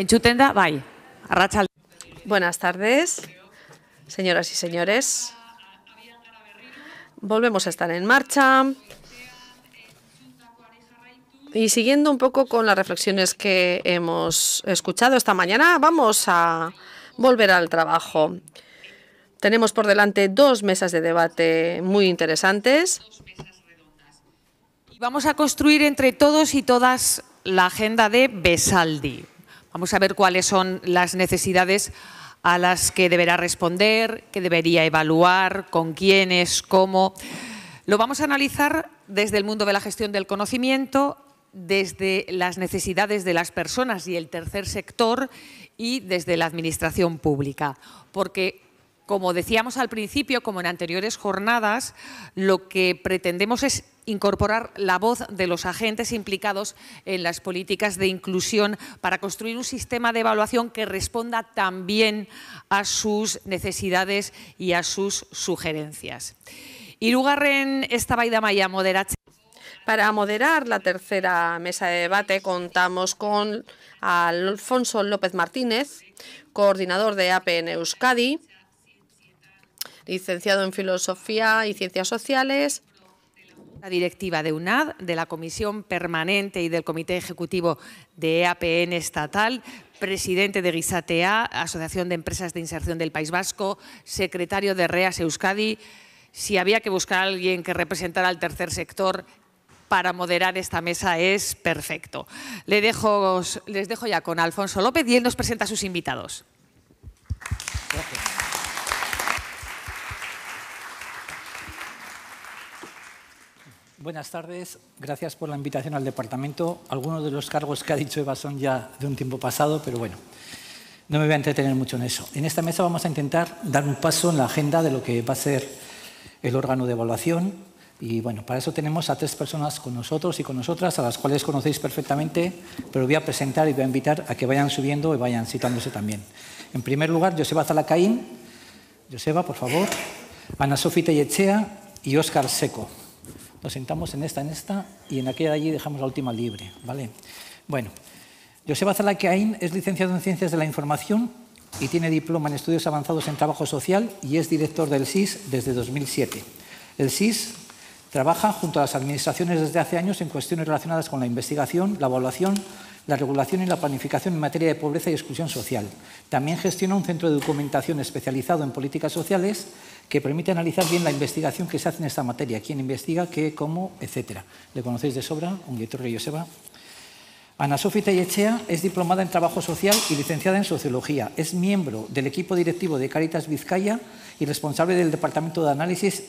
Enchutenda, bye. Buenas tardes, señoras y señores. Volvemos a estar en marcha. Y siguiendo un poco con las reflexiones que hemos escuchado esta mañana, vamos a volver al trabajo. Tenemos por delante dos mesas de debate muy interesantes. Y vamos a construir entre todos y todas la agenda de Besaldi. Vamos a ver cuáles son las necesidades a las que deberá responder, que debería evaluar, con quiénes, cómo. Lo vamos a analizar desde el mundo de la gestión del conocimiento, desde las necesidades de las personas y el tercer sector y desde la administración pública, porque como decíamos al principio, como en anteriores jornadas, lo que pretendemos es incorporar la voz de los agentes implicados en las políticas de inclusión para construir un sistema de evaluación que responda también a sus necesidades y a sus sugerencias. Y lugar esta vaida Maya para moderar la tercera mesa de debate contamos con Alfonso López Martínez, coordinador de APN Euskadi, licenciado en Filosofía y Ciencias Sociales. La directiva de UNAD, de la Comisión Permanente y del Comité Ejecutivo de EAPN Estatal, presidente de Guisatea, Asociación de Empresas de Inserción del País Vasco, secretario de REAS Euskadi. Si había que buscar a alguien que representara al tercer sector, para moderar esta mesa es perfecto. Les dejo, les dejo ya con Alfonso López y él nos presenta a sus invitados. Buenas tardes, gracias por la invitación al departamento. Algunos de los cargos que ha dicho Eva son ya de un tiempo pasado, pero bueno, no me voy a entretener mucho en eso. En esta mesa vamos a intentar dar un paso en la agenda de lo que va a ser el órgano de evaluación y bueno, para eso tenemos a tres personas con nosotros y con nosotras, a las cuales conocéis perfectamente, pero voy a presentar y voy a invitar a que vayan subiendo y vayan citándose también. En primer lugar, Joseba Zalacaín. Joseba, por favor. Ana Sofía Yechea y Óscar Seco. Nos sentamos en esta, en esta y en aquella de allí dejamos la última libre. ¿vale? Bueno, Joseba Zalakiaín es licenciado en Ciencias de la Información y tiene diploma en Estudios Avanzados en Trabajo Social y es director del SIS desde 2007. El SIS trabaja junto a las administraciones desde hace años en cuestiones relacionadas con la investigación, la evaluación, la regulación y la planificación en materia de pobreza y exclusión social. También gestiona un centro de documentación especializado en políticas sociales que permite analizar bien la investigación que se hace en esta materia, quién investiga, qué, cómo, etc. Le conocéis de sobra, un y va. Ana Sofía Yechea es diplomada en Trabajo Social y licenciada en Sociología. Es miembro del equipo directivo de Caritas Vizcaya y responsable del Departamento de Análisis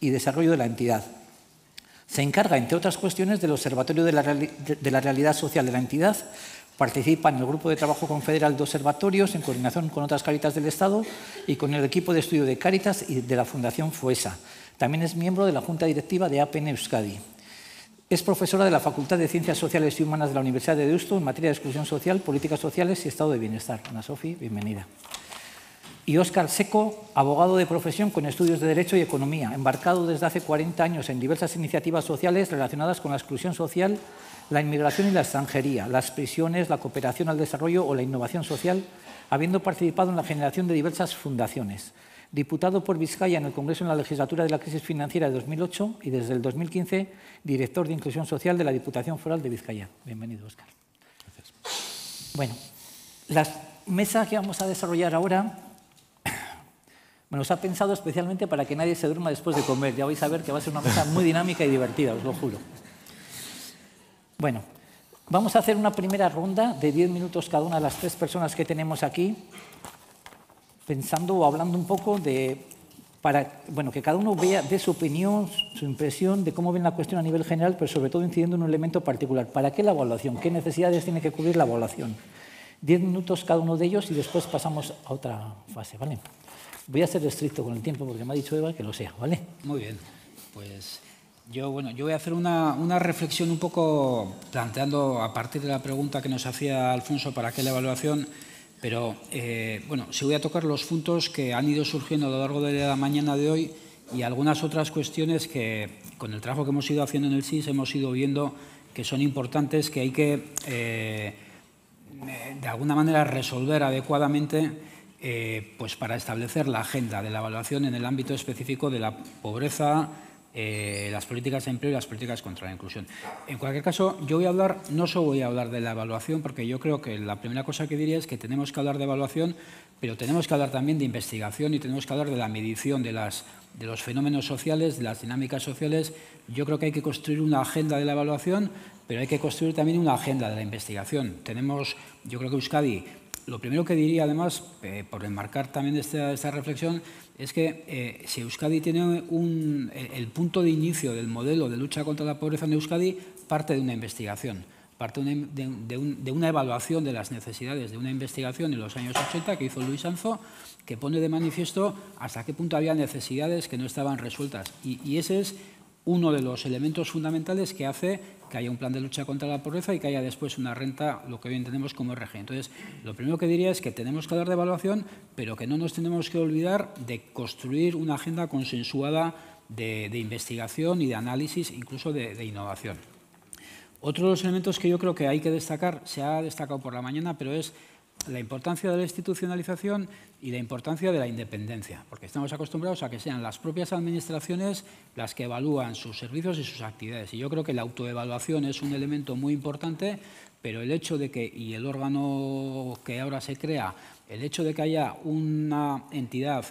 y Desarrollo de la entidad. Se encarga, entre otras cuestiones, del Observatorio de la Realidad Social de la entidad Participa en el grupo de trabajo confederal de observatorios en coordinación con otras Cáritas del Estado y con el equipo de estudio de Cáritas y de la Fundación FUESA. También es miembro de la Junta Directiva de APN Euskadi. Es profesora de la Facultad de Ciencias Sociales y Humanas de la Universidad de Deusto en materia de exclusión social, políticas sociales y estado de bienestar. Ana Sofi, bienvenida. Y Óscar Seco, abogado de profesión con estudios de Derecho y Economía, embarcado desde hace 40 años en diversas iniciativas sociales relacionadas con la exclusión social la inmigración y la extranjería, las prisiones, la cooperación al desarrollo o la innovación social, habiendo participado en la generación de diversas fundaciones. Diputado por Vizcaya en el Congreso en la legislatura de la crisis financiera de 2008 y desde el 2015 director de Inclusión Social de la Diputación Foral de Vizcaya. Bienvenido, Óscar. Gracias. Bueno, la mesa que vamos a desarrollar ahora me los ha pensado especialmente para que nadie se duerma después de comer. Ya vais a ver que va a ser una mesa muy dinámica y divertida, os lo juro. Bueno, vamos a hacer una primera ronda de 10 minutos cada una de las tres personas que tenemos aquí, pensando o hablando un poco de, para, bueno, que cada uno vea de su opinión, su impresión de cómo ven la cuestión a nivel general, pero sobre todo incidiendo en un elemento particular. ¿Para qué la evaluación? ¿Qué necesidades tiene que cubrir la evaluación? Diez minutos cada uno de ellos y después pasamos a otra fase, ¿vale? Voy a ser estricto con el tiempo porque me ha dicho Eva que lo sea, ¿vale? Muy bien, pues yo, bueno, yo voy a hacer una, reflexión un poco planteando a partir de la pregunta que nos hacía Alfonso para aquella evaluación, pero eh, bueno, sí voy a tocar los puntos que han ido surgiendo a lo largo de la mañana de hoy y algunas otras cuestiones que con el trabajo que hemos ido haciendo en el SIS hemos ido viendo que son importantes, que hay que eh, de alguna manera resolver adecuadamente eh, pues para establecer la agenda de la evaluación en el ámbito específico de la pobreza, eh, las políticas de empleo y las políticas contra la inclusión. En cualquier caso, yo voy a hablar, no solo voy a hablar de la evaluación, porque yo creo que la primera cosa que diría es que tenemos que hablar de evaluación, pero tenemos que hablar también de investigación y tenemos que hablar de la medición de, las, de los fenómenos sociales, de las dinámicas sociales. Yo creo que hay que construir una agenda de la evaluación, pero hay que construir también una agenda de la investigación. Tenemos, yo creo que Euskadi, lo primero que diría además, eh, por enmarcar también esta reflexión, es que eh, si Euskadi tiene eh, el punto de inicio del modelo de lucha contra la pobreza en Euskadi parte de una investigación, parte de una, evaluación de las necesidades, de una investigación en los años 80 que hizo Luis Anzo, que pone de manifiesto hasta qué punto había necesidades que no estaban resueltas. Y, y ese es uno de los elementos fundamentales que hace que haya un plan de lucha contra la pobreza y que haya después una renta, lo que hoy entendemos como RG. Entonces, lo primero que diría es que tenemos que hablar de evaluación, pero que no nos tenemos que olvidar de construir una agenda consensuada de, investigación y de análisis, incluso de, de innovación. Otro de los elementos que yo creo que hay que destacar, se ha destacado por la mañana, pero es la importancia de la institucionalización y la importancia de la independencia, porque estamos acostumbrados a que sean las propias administraciones las que evalúan sus servicios y sus actividades. Y yo creo que la autoevaluación es un elemento muy importante, pero el hecho de que, y el órgano que ahora se crea, el hecho de que haya una entidad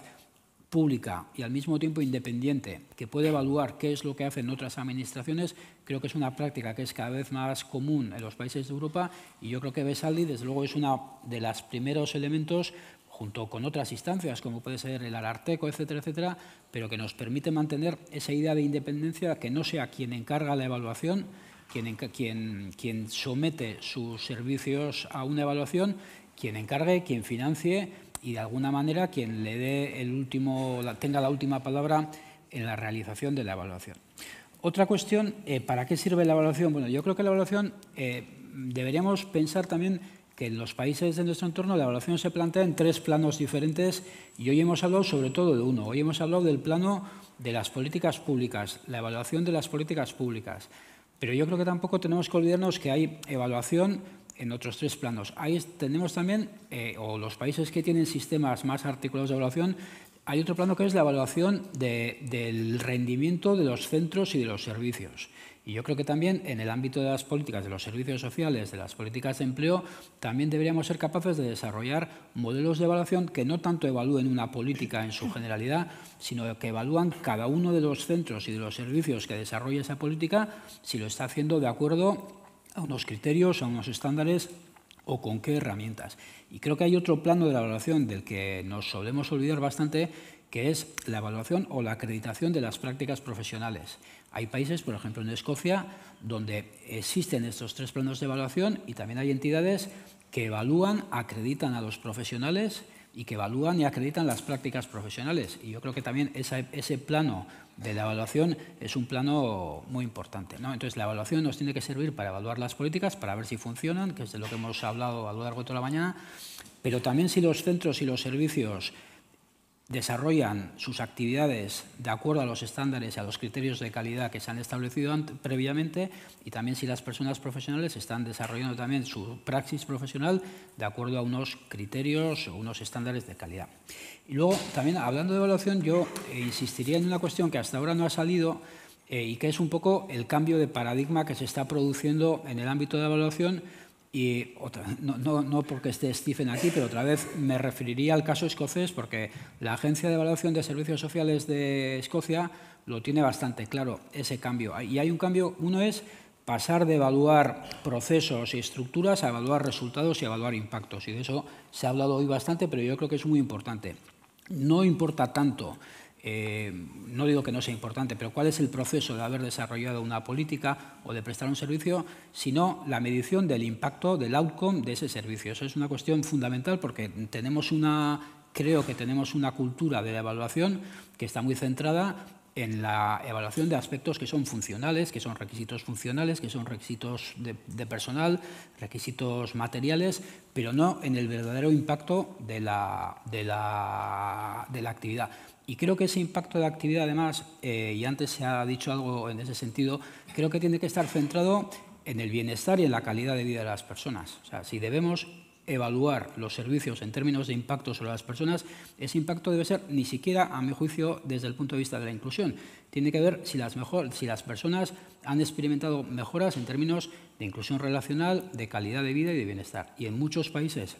pública y al mismo tiempo independiente que puede evaluar qué es lo que hacen otras administraciones, creo que es una práctica que es cada vez más común en los países de Europa y yo creo que Besaldi, desde luego, es uno de los primeros elementos junto con otras instancias, como puede ser el Ararteco, etcétera, etcétera, pero que nos permite mantener esa idea de independencia que no sea quien encarga la evaluación, quien, quien, quien somete sus servicios a una evaluación, quien encargue, quien financie y de alguna manera quien le dé el último, tenga la última palabra en la realización de la evaluación. Otra cuestión, eh, ¿para qué sirve la evaluación? Bueno, yo creo que la evaluación eh, deberíamos pensar también que en los países de nuestro entorno la evaluación se plantea en tres planos diferentes y hoy hemos hablado sobre todo de uno. Hoy hemos hablado del plano de las políticas públicas, la evaluación de las políticas públicas. Pero yo creo que tampoco tenemos que olvidarnos que hay evaluación en otros tres planos. Ahí tenemos también, eh, o los países que tienen sistemas más articulados de evaluación, hay otro plano que es la evaluación del rendimiento de los centros y de los servicios. Y yo creo que también en el ámbito de las políticas, de los servicios sociales, de las políticas de empleo, también deberíamos ser capaces de desarrollar modelos de evaluación que no tanto evalúen una política en su generalidad, sino que evalúan cada uno de los centros y de los servicios que desarrolla esa política si lo está haciendo de acuerdo a unos criterios, a unos estándares o con qué herramientas. Y creo que hay otro plano de la evaluación del que nos solemos olvidar bastante, que es la evaluación o la acreditación de las prácticas profesionales. Hay países, por ejemplo en Escocia, donde existen estos tres planos de evaluación y también hay entidades que evalúan, acreditan a los profesionales y que evalúan y acreditan las prácticas profesionales. Y yo creo que también ese plano de la evaluación es un plano muy importante. ¿no? Entonces, la evaluación nos tiene que servir para evaluar las políticas, para ver si funcionan, que es de lo que hemos hablado a lo largo de toda la mañana, pero también si los centros y los servicios desarrollan sus actividades de acuerdo a los estándares y a los criterios de calidad que se han establecido previamente y también si las personas profesionales están desarrollando también su praxis profesional de acuerdo a unos criterios o unos estándares de calidad. Y luego, también hablando de evaluación, yo eh, insistiría en una cuestión que hasta ahora no ha salido eh, y que es un poco el cambio de paradigma que se está produciendo en el ámbito de evaluación y otra, no, no, porque esté Stephen aquí, pero otra vez me referiría al caso escocés, porque la Agencia de Evaluación de Servicios Sociales de Escocia lo tiene bastante claro, ese cambio. Y hay un cambio, uno es pasar de evaluar procesos y estructuras a evaluar resultados y evaluar impactos. Y de eso se ha hablado hoy bastante, pero yo creo que es muy importante. No importa tanto eh, no digo que no sea importante, pero cuál es el proceso de haber desarrollado una política o de prestar un servicio, sino la medición del impacto, del outcome de ese servicio. Eso es una cuestión fundamental porque tenemos una, creo que tenemos una cultura de la evaluación que está muy centrada en la evaluación de aspectos que son funcionales, que son requisitos funcionales, que son requisitos de, personal, requisitos materiales, pero no en el verdadero impacto de la, de la, actividad. Y creo que ese impacto de actividad, además, eh, y antes se ha dicho algo en ese sentido, creo que tiene que estar centrado en el bienestar y en la calidad de vida de las personas. O sea, si debemos evaluar los servicios en términos de impacto sobre las personas, ese impacto debe ser ni siquiera, a mi juicio, desde el punto de vista de la inclusión. Tiene que ver si las, mejor, si las personas han experimentado mejoras en términos de inclusión relacional, de calidad de vida y de bienestar. Y en muchos países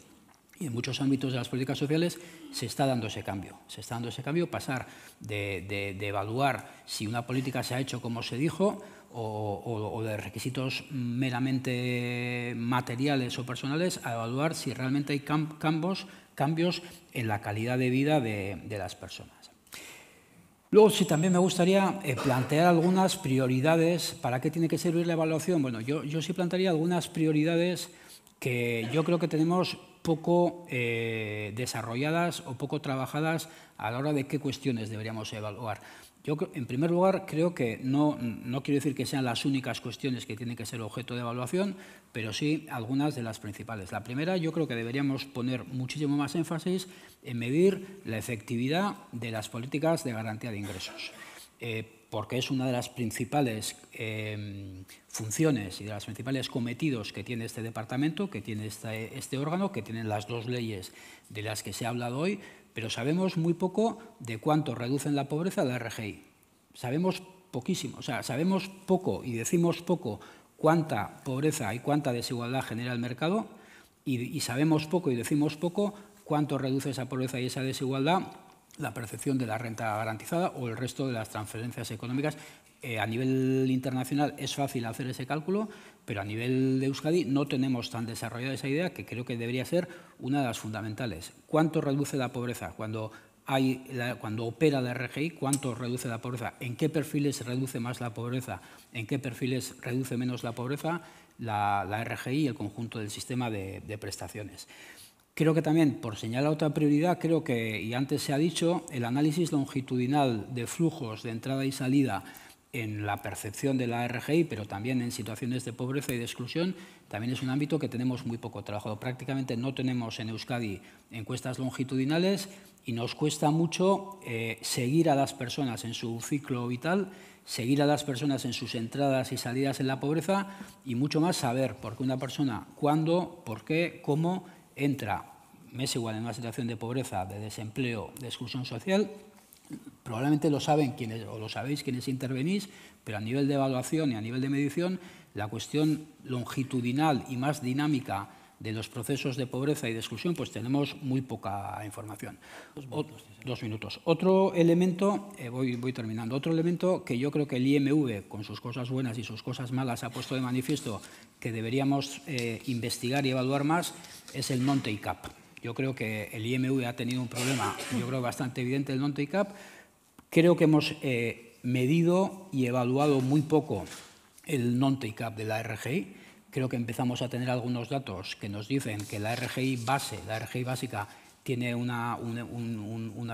y en muchos ámbitos de las políticas sociales se está dando ese cambio. Se está dando ese cambio, pasar de, de evaluar si una política se ha hecho como se dijo o, de requisitos meramente materiales o personales a evaluar si realmente hay cambios, cambios en la calidad de vida de, las personas. Luego, sí, también me gustaría eh, plantear algunas prioridades. ¿Para qué tiene que servir la evaluación? Bueno, yo, sí plantearía algunas prioridades que yo creo que tenemos poco eh, desarrolladas o poco trabajadas a la hora de qué cuestiones deberíamos evaluar. Yo, en primer lugar, creo que no, quiero decir que sean las únicas cuestiones que tienen que ser objeto de evaluación, pero sí algunas de las principales. La primera, yo creo que deberíamos poner muchísimo más énfasis en medir la efectividad de las políticas de garantía de ingresos, eh, porque es una de las principales em, funciones y de los principales cometidos que tiene este departamento, que tiene este, este órgano, que tienen las dos leyes de las que se ha hablado hoy, pero sabemos muy poco de cuánto reducen la pobreza la RGI. Sabemos poquísimo, o sea, sabemos poco y decimos poco cuánta pobreza y cuánta desigualdad genera el mercado y, y sabemos poco y decimos poco cuánto reduce esa pobreza y esa desigualdad la percepción de la renta garantizada o el resto de las transferencias económicas. Eh, a nivel internacional es fácil hacer ese cálculo, pero a nivel de Euskadi no tenemos tan desarrollada esa idea que creo que debería ser una de las fundamentales. ¿Cuánto reduce la pobreza? Cuando hay cuando opera la RGI, cuánto reduce la pobreza, en qué perfiles reduce más la pobreza, en qué perfiles reduce menos la pobreza, la, RGI y el conjunto del sistema de prestaciones. Creo que también, por señalar otra prioridad, creo que, y antes se ha dicho, el análisis longitudinal de flujos de entrada y salida en la percepción de la RGI, pero también en situaciones de pobreza y de exclusión, también es un ámbito que tenemos muy poco trabajo. Prácticamente no tenemos en Euskadi encuestas longitudinales y nos cuesta mucho eh, seguir a las personas en su ciclo vital, seguir a las personas en sus entradas y salidas en la pobreza y mucho más saber por qué una persona, cuándo, por qué, cómo entra igual en una situación de pobreza, de desempleo, de exclusión social, probablemente lo saben quienes, o lo sabéis quienes intervenís, pero a nivel de evaluación y a nivel de medición, la cuestión longitudinal y más dinámica de los procesos de pobreza y de exclusión, pues tenemos muy poca información. Dos minutos. Otro elemento, eh, voy, terminando, otro elemento que yo creo que el IMV, con sus cosas buenas y sus cosas malas, ha puesto de manifiesto que deberíamos eh, investigar y evaluar más, es el non-take-up. Yo creo que el IMV ha tenido un problema, yo creo bastante evidente, el non-take-up. Creo que hemos eh, medido y evaluado muy poco el non-take-up de la RGI creo que empezamos a tener algunos datos que nos dicen que la RGI base, la RGI básica, tiene una, una,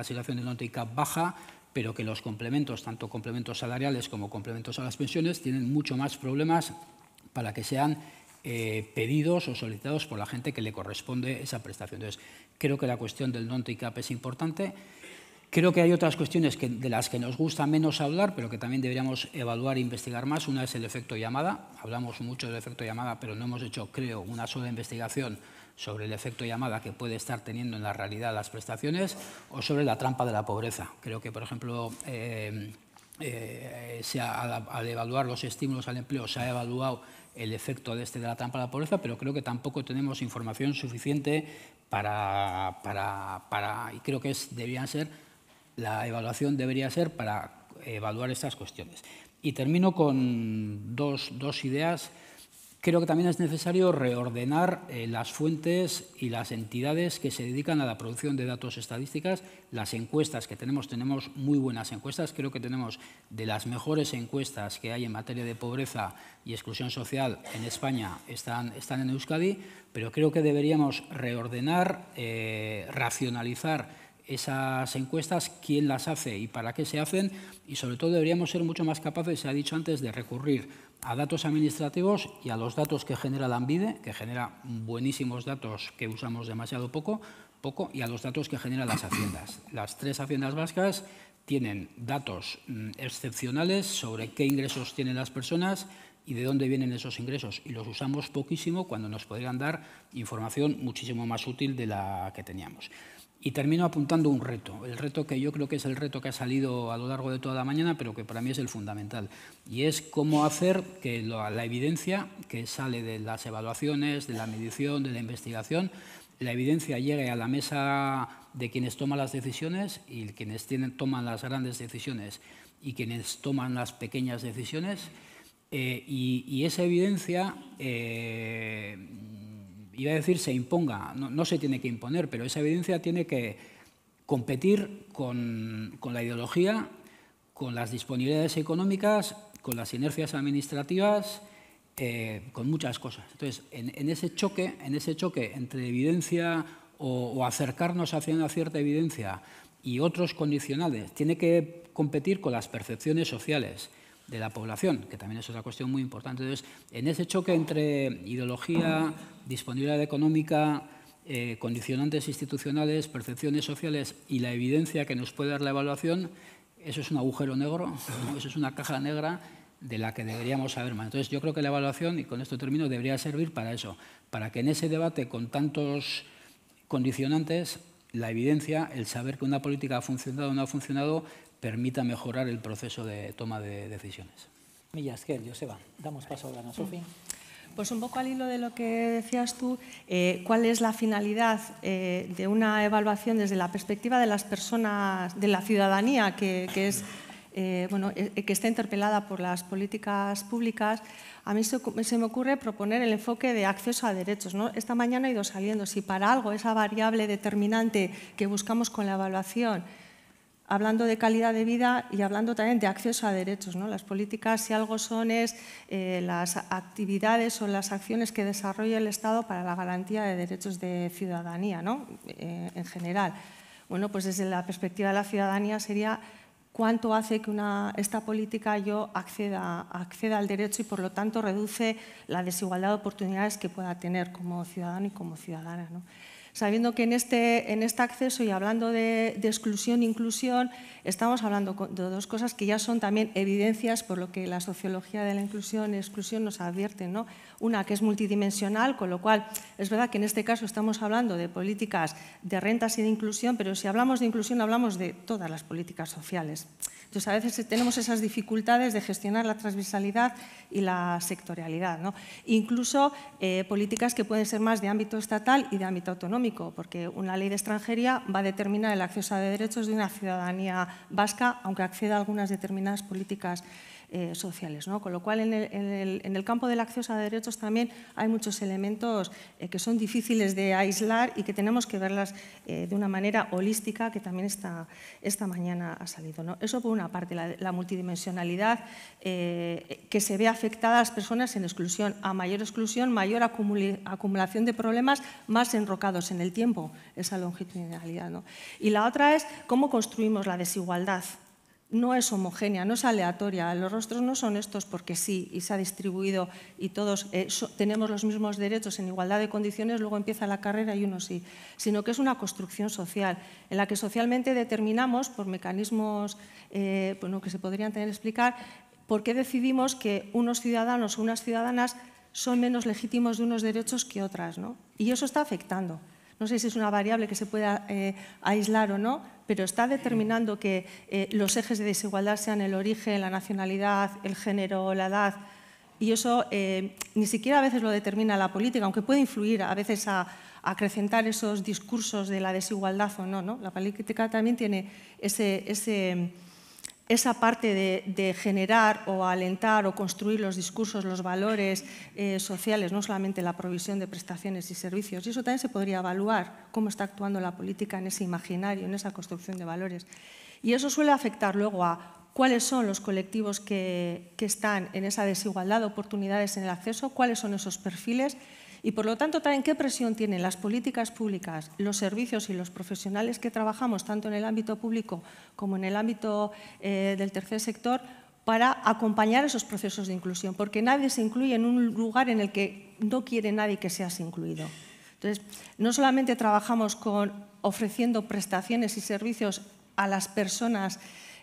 de una ticap baja, pero que los complementos, tanto complementos salariales como complementos a las pensiones, tienen mucho más problemas para que sean eh, pedidos o solicitados por la gente que le corresponde esa prestación. Entonces, creo que la cuestión del non-TICAP es importante. Creo que hay otras cuestiones de las que nos gusta menos hablar, pero que también deberíamos evaluar e investigar más. Una es el efecto llamada. Hablamos mucho del efecto llamada, pero no hemos hecho, creo, una sola investigación sobre el efecto llamada que puede estar teniendo en la realidad las prestaciones o sobre la trampa de la pobreza. Creo que, por ejemplo, eh, eh, al, evaluar los estímulos al empleo se ha evaluado el efecto de, este, de la trampa de la pobreza, pero creo que tampoco tenemos información suficiente para, y creo que es, debían ser la evaluación debería ser para evaluar estas cuestiones. Y termino con dos, ideas. Creo que también es necesario reordenar eh, las fuentes y las entidades que se dedican a la producción de datos estadísticas, las encuestas que tenemos, tenemos muy buenas encuestas, creo que tenemos de las mejores encuestas que hay en materia de pobreza y exclusión social en España, están, están en Euskadi, pero creo que deberíamos reordenar, eh, racionalizar esas encuestas, quién las hace y para qué se hacen, y sobre todo deberíamos ser mucho más capaces, se ha dicho antes, de recurrir a datos administrativos y a los datos que genera la ANVIDE, que genera buenísimos datos que usamos demasiado poco, poco y a los datos que generan las haciendas. Las tres haciendas vascas tienen datos mm, excepcionales sobre qué ingresos tienen las personas y de dónde vienen esos ingresos. Y los usamos poquísimo cuando nos podrían dar información muchísimo más útil de la que teníamos. Y termino apuntando un reto, el reto que yo creo que es el reto que ha salido a lo largo de toda la mañana, pero que para mí es el fundamental, y es cómo hacer que la, evidencia que sale de las evaluaciones, de la medición, de la investigación, la evidencia llegue a la mesa de quienes toman las decisiones y quienes toman las grandes decisiones y quienes toman las pequeñas decisiones, eh, y, esa evidencia... Eh, iba a decir se imponga, no, se tiene que imponer, pero esa evidencia tiene que competir con, la ideología, con las disponibilidades económicas, con las inercias administrativas, eh, con muchas cosas. Entonces, en, ese choque, en ese choque entre evidencia o, acercarnos hacia una cierta evidencia y otros condicionales, tiene que competir con las percepciones sociales, de la población, que también es otra cuestión muy importante. Entonces, en ese choque entre ideología, disponibilidad económica, eh, condicionantes institucionales, percepciones sociales y la evidencia que nos puede dar la evaluación, eso es un agujero negro, eso es una caja negra de la que deberíamos saber más. Entonces, yo creo que la evaluación, y con esto termino, debería servir para eso, para que en ese debate con tantos condicionantes, la evidencia, el saber que una política ha funcionado o no ha funcionado, permita mejorar el proceso de toma de decisiones. se Joseba, damos paso a Ana Sofía. Pues un poco al hilo de lo que decías tú, eh, ¿cuál es la finalidad eh, de una evaluación desde la perspectiva de las personas, de la ciudadanía que, es, eh, bueno, que está interpelada por las políticas públicas? A mí se, me ocurre proponer el enfoque de acceso a derechos. Esta mañana he ido saliendo, si para algo esa variable determinante que buscamos con la evaluación hablando de calidad de vida y hablando también de acceso a derechos. ¿no? Las políticas, si algo son, es eh, las actividades o las acciones que desarrolla el Estado para la garantía de derechos de ciudadanía ¿no? Eh, en general. Bueno, pues desde la perspectiva de la ciudadanía sería cuánto hace que esta política yo acceda, al derecho y por lo tanto reduce la desigualdad de oportunidades que pueda tener como ciudadano y como ciudadana sabiendo que en este, en este acceso y hablando de, exclusión e inclusión, estamos hablando de dos cosas que ya son también evidencias por lo que la sociología de la inclusión e exclusión nos advierte. ¿no? Una que es multidimensional, con lo cual es verdad que en este caso estamos hablando de políticas de rentas y de inclusión, pero si hablamos de inclusión hablamos de todas las políticas sociales. Entonces, a veces tenemos esas dificultades de gestionar la transversalidad y la sectorialidad. Incluso eh, políticas que pueden ser más de ámbito estatal y de ámbito autonómico, porque una ley de extranjería va a determinar el acceso a derechos de una ciudadanía vasca, aunque acceda a algunas determinadas políticas eh, sociales. ¿no? Con lo cual, en el, campo del acceso a derechos también hay muchos elementos eh, que son difíciles de aislar y que tenemos que verlas eh, de una manera holística que también esta, mañana ha salido. Eso por una parte, la, multidimensionalidad que se ve afectada a las personas en exclusión. A mayor exclusión, mayor acumulación de problemas más enrocados en el tiempo, esa longitudinalidad. Y la otra es cómo construimos la desigualdad no es homogénea, no es aleatoria. Los rostros no son estos porque sí y se ha distribuido y todos eh, tenemos los mismos derechos en igualdad de condiciones, luego empieza la carrera y uno sí, sino que es una construcción social en la que socialmente determinamos por mecanismos eh, pues, que se podrían tener explicar por qué decidimos que unos ciudadanos o unas ciudadanas son menos legítimos de unos derechos que otras. ¿no? Y eso está afectando. No sé si es una variable que se pueda eh, aislar o no, pero está determinando que eh, los ejes de desigualdad sean el origen, la nacionalidad, el género, la edad. Y eso eh, ni siquiera a veces lo determina la política, aunque puede influir a veces a, acrecentar esos discursos de la desigualdad o no, no. La política también tiene ese esa parte de, generar o alentar o construir los discursos, los valores eh, sociales, no solamente la provisión de prestaciones y servicios. Y eso también se podría evaluar, cómo está actuando la política en ese imaginario, en esa construcción de valores. Y eso suele afectar luego a cuáles son los colectivos que, que están en esa desigualdad de oportunidades en el acceso, cuáles son esos perfiles y por lo tanto, también qué presión tienen las políticas públicas, los servicios y los profesionales que trabajamos tanto en el ámbito público como en el ámbito eh, del tercer sector para acompañar esos procesos de inclusión? Porque nadie se incluye en un lugar en el que no quiere nadie que seas incluido. Entonces, no solamente trabajamos con ofreciendo prestaciones y servicios a las personas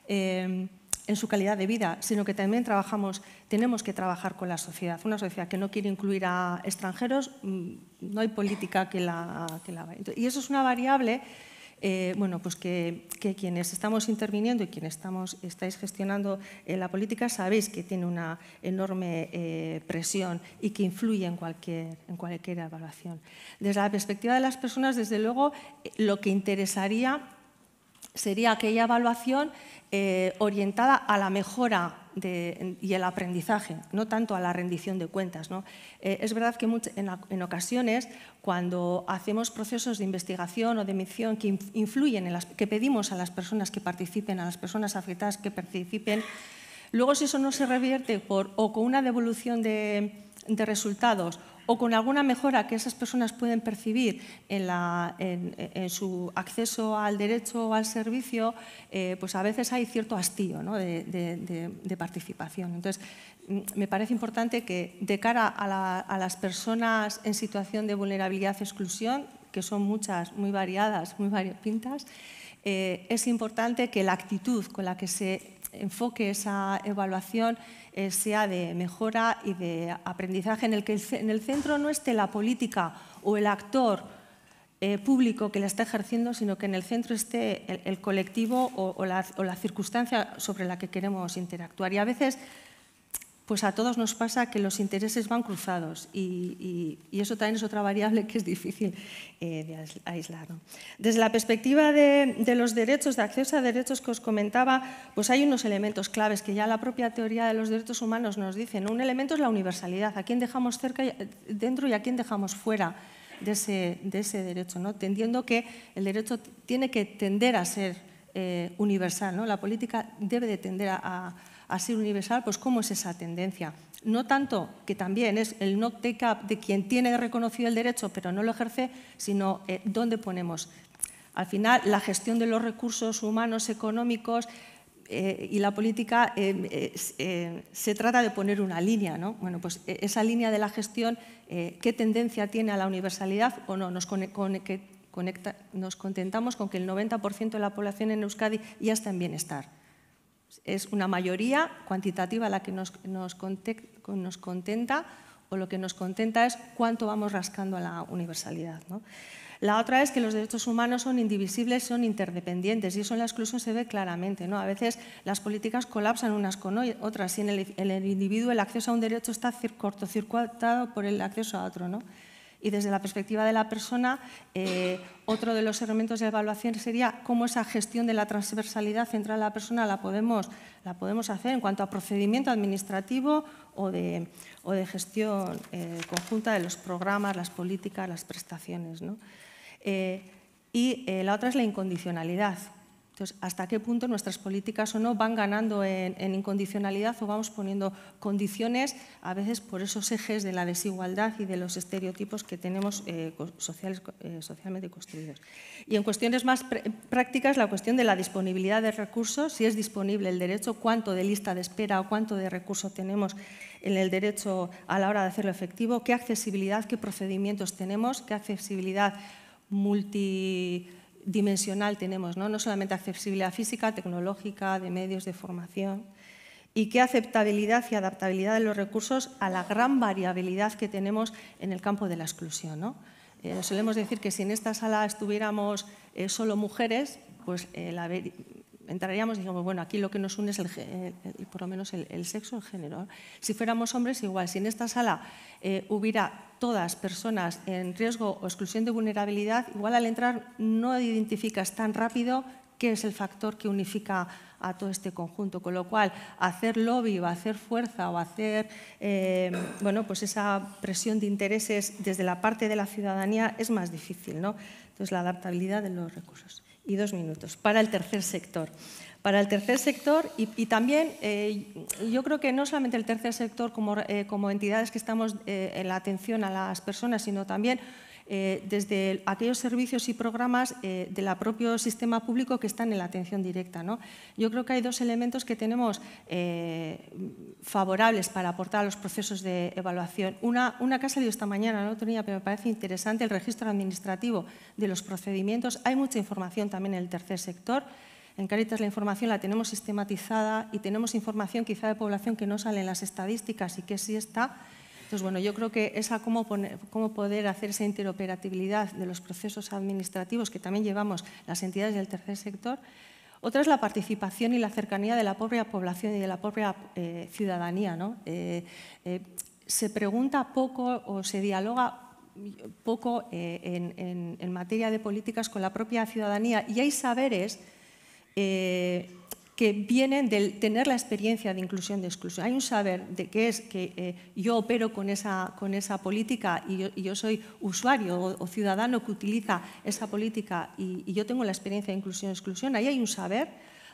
eh, en su calidad de vida, sino que también trabajamos, tenemos que trabajar con la sociedad. Una sociedad que no quiere incluir a extranjeros, mm, no hay política que la... Que y eso es una variable eh, bueno, pues que, quienes estamos interviniendo y quienes estamos, estáis gestionando eh, la política sabéis que tiene una enorme eh, presión y que influye en cualquier, en cualquier evaluación. Desde la perspectiva de las personas, desde luego, lo que interesaría sería aquella evaluación eh, orientada a la mejora y el aprendizaje, no tanto a la rendición de cuentas. Eh, es verdad que en, ocasiones, cuando hacemos procesos de investigación o de misión que influyen, en las, que pedimos a las personas que participen, a las personas afectadas que participen, luego si eso no se revierte o con una devolución de resultados o con alguna mejora que esas personas pueden percibir en, su acceso al derecho o al servicio, eh, pues a veces hay cierto hastío de, participación. Entonces, mm, me parece importante que de cara a, las personas en situación de vulnerabilidad y exclusión, que son muchas, muy variadas, muy variopintas, eh, es importante que la actitud con la que se enfoque, esa evaluación eh, sea de mejora y de aprendizaje, en el que en el centro no esté la política o el actor eh, público que la está ejerciendo, sino que en el centro esté el, colectivo o, la, o la circunstancia sobre la que queremos interactuar. Y a veces pues a todos nos pasa que los intereses van cruzados y, eso también es otra variable que es difícil eh, de aislar. Desde la perspectiva de, los derechos, de acceso a derechos que os comentaba, pues hay unos elementos claves que ya la propia teoría de los derechos humanos nos dice. Un elemento es la universalidad, a quién dejamos cerca, dentro y a quién dejamos fuera de ese, derecho, ¿no? tendiendo que el derecho tiene que tender a ser eh, universal, ¿no? la política debe de tender a a ser universal, pues cómo es esa tendencia. No tanto que también es el no take up de quien tiene reconocido el derecho pero no lo ejerce, sino eh, dónde ponemos. Al final, la gestión de los recursos humanos, económicos, eh, y la política eh, se trata de poner una línea, ¿no? Bueno, pues e, esa línea de la gestión, ¿qué tendencia tiene a la universalidad o no? Nos, que, nos contentamos con que el 90% de la población en Euskadi ya está en bienestar es una mayoría cuantitativa la que nos, contenta o lo que nos contenta es cuánto vamos rascando a la universalidad. La otra es que los derechos humanos son indivisibles, son interdependientes y eso en la exclusión se ve claramente. ¿no? A veces las políticas colapsan unas con otras y en el, individuo el acceso a un derecho está cortocircuitado por el acceso a otro. Y desde la perspectiva de la persona, eh, otro de los elementos de evaluación sería cómo esa gestión de la transversalidad central de la persona la podemos, la podemos hacer en cuanto a procedimiento administrativo o de, gestión eh, conjunta de los programas, las políticas, las prestaciones. Eh, y la otra es la incondicionalidad. Entonces, ¿hasta qué punto nuestras políticas o no van ganando en, incondicionalidad o vamos poniendo condiciones a veces por esos ejes de la desigualdad y de los estereotipos que tenemos eh, sociales, eh, socialmente construidos? Y en cuestiones más prácticas, la cuestión de la disponibilidad de recursos, si es disponible el derecho, cuánto de lista de espera o cuánto de recurso tenemos en el derecho a la hora de hacerlo efectivo, qué accesibilidad, qué procedimientos tenemos, qué accesibilidad multi dimensional tenemos, ¿no? no solamente accesibilidad física, tecnológica, de medios, de formación, y qué aceptabilidad y adaptabilidad de los recursos a la gran variabilidad que tenemos en el campo de la exclusión. ¿no? Eh, solemos decir que si en esta sala estuviéramos eh, solo mujeres, pues eh, la, entraríamos y dijimos, bueno, aquí lo que nos une es el, eh, por lo menos el, sexo, el género. Si fuéramos hombres, igual. Si en esta sala eh, hubiera todas personas en riesgo o exclusión de vulnerabilidad, igual al entrar no identificas tan rápido qué es el factor que unifica a todo este conjunto. Con lo cual, hacer lobby o hacer fuerza o hacer eh, bueno, pues esa presión de intereses desde la parte de la ciudadanía es más difícil. ¿no? Entonces, la adaptabilidad de los recursos y dos minutos para el tercer sector. Para el tercer sector y, también eh, yo creo que no solamente el tercer sector como, eh, como entidades que estamos eh, en la atención a las personas, sino también eh, desde aquellos servicios y programas eh, del propio sistema público que están en la atención directa. ¿no? Yo creo que hay dos elementos que tenemos eh, favorables para aportar a los procesos de evaluación. Una, una que ha salido esta mañana, no otro pero me parece interesante, el registro administrativo de los procedimientos. Hay mucha información también en el tercer sector. En Caritas la información la tenemos sistematizada y tenemos información quizá de población que no sale en las estadísticas y que sí está entonces, bueno, yo creo que esa cómo, cómo poder hacer esa interoperabilidad de los procesos administrativos que también llevamos las entidades del tercer sector. Otra es la participación y la cercanía de la propia población y de la propia eh, ciudadanía. Eh, eh, se pregunta poco o se dialoga poco en, materia de políticas con la propia ciudadanía y hay saberes que vienen del tener la experiencia de inclusión de exclusión. Hay un saber de qué es que eh, yo opero con esa, con esa política y yo, soy usuario o, ciudadano que utiliza esa política y, yo tengo la experiencia de inclusión exclusión. Ahí hay un saber.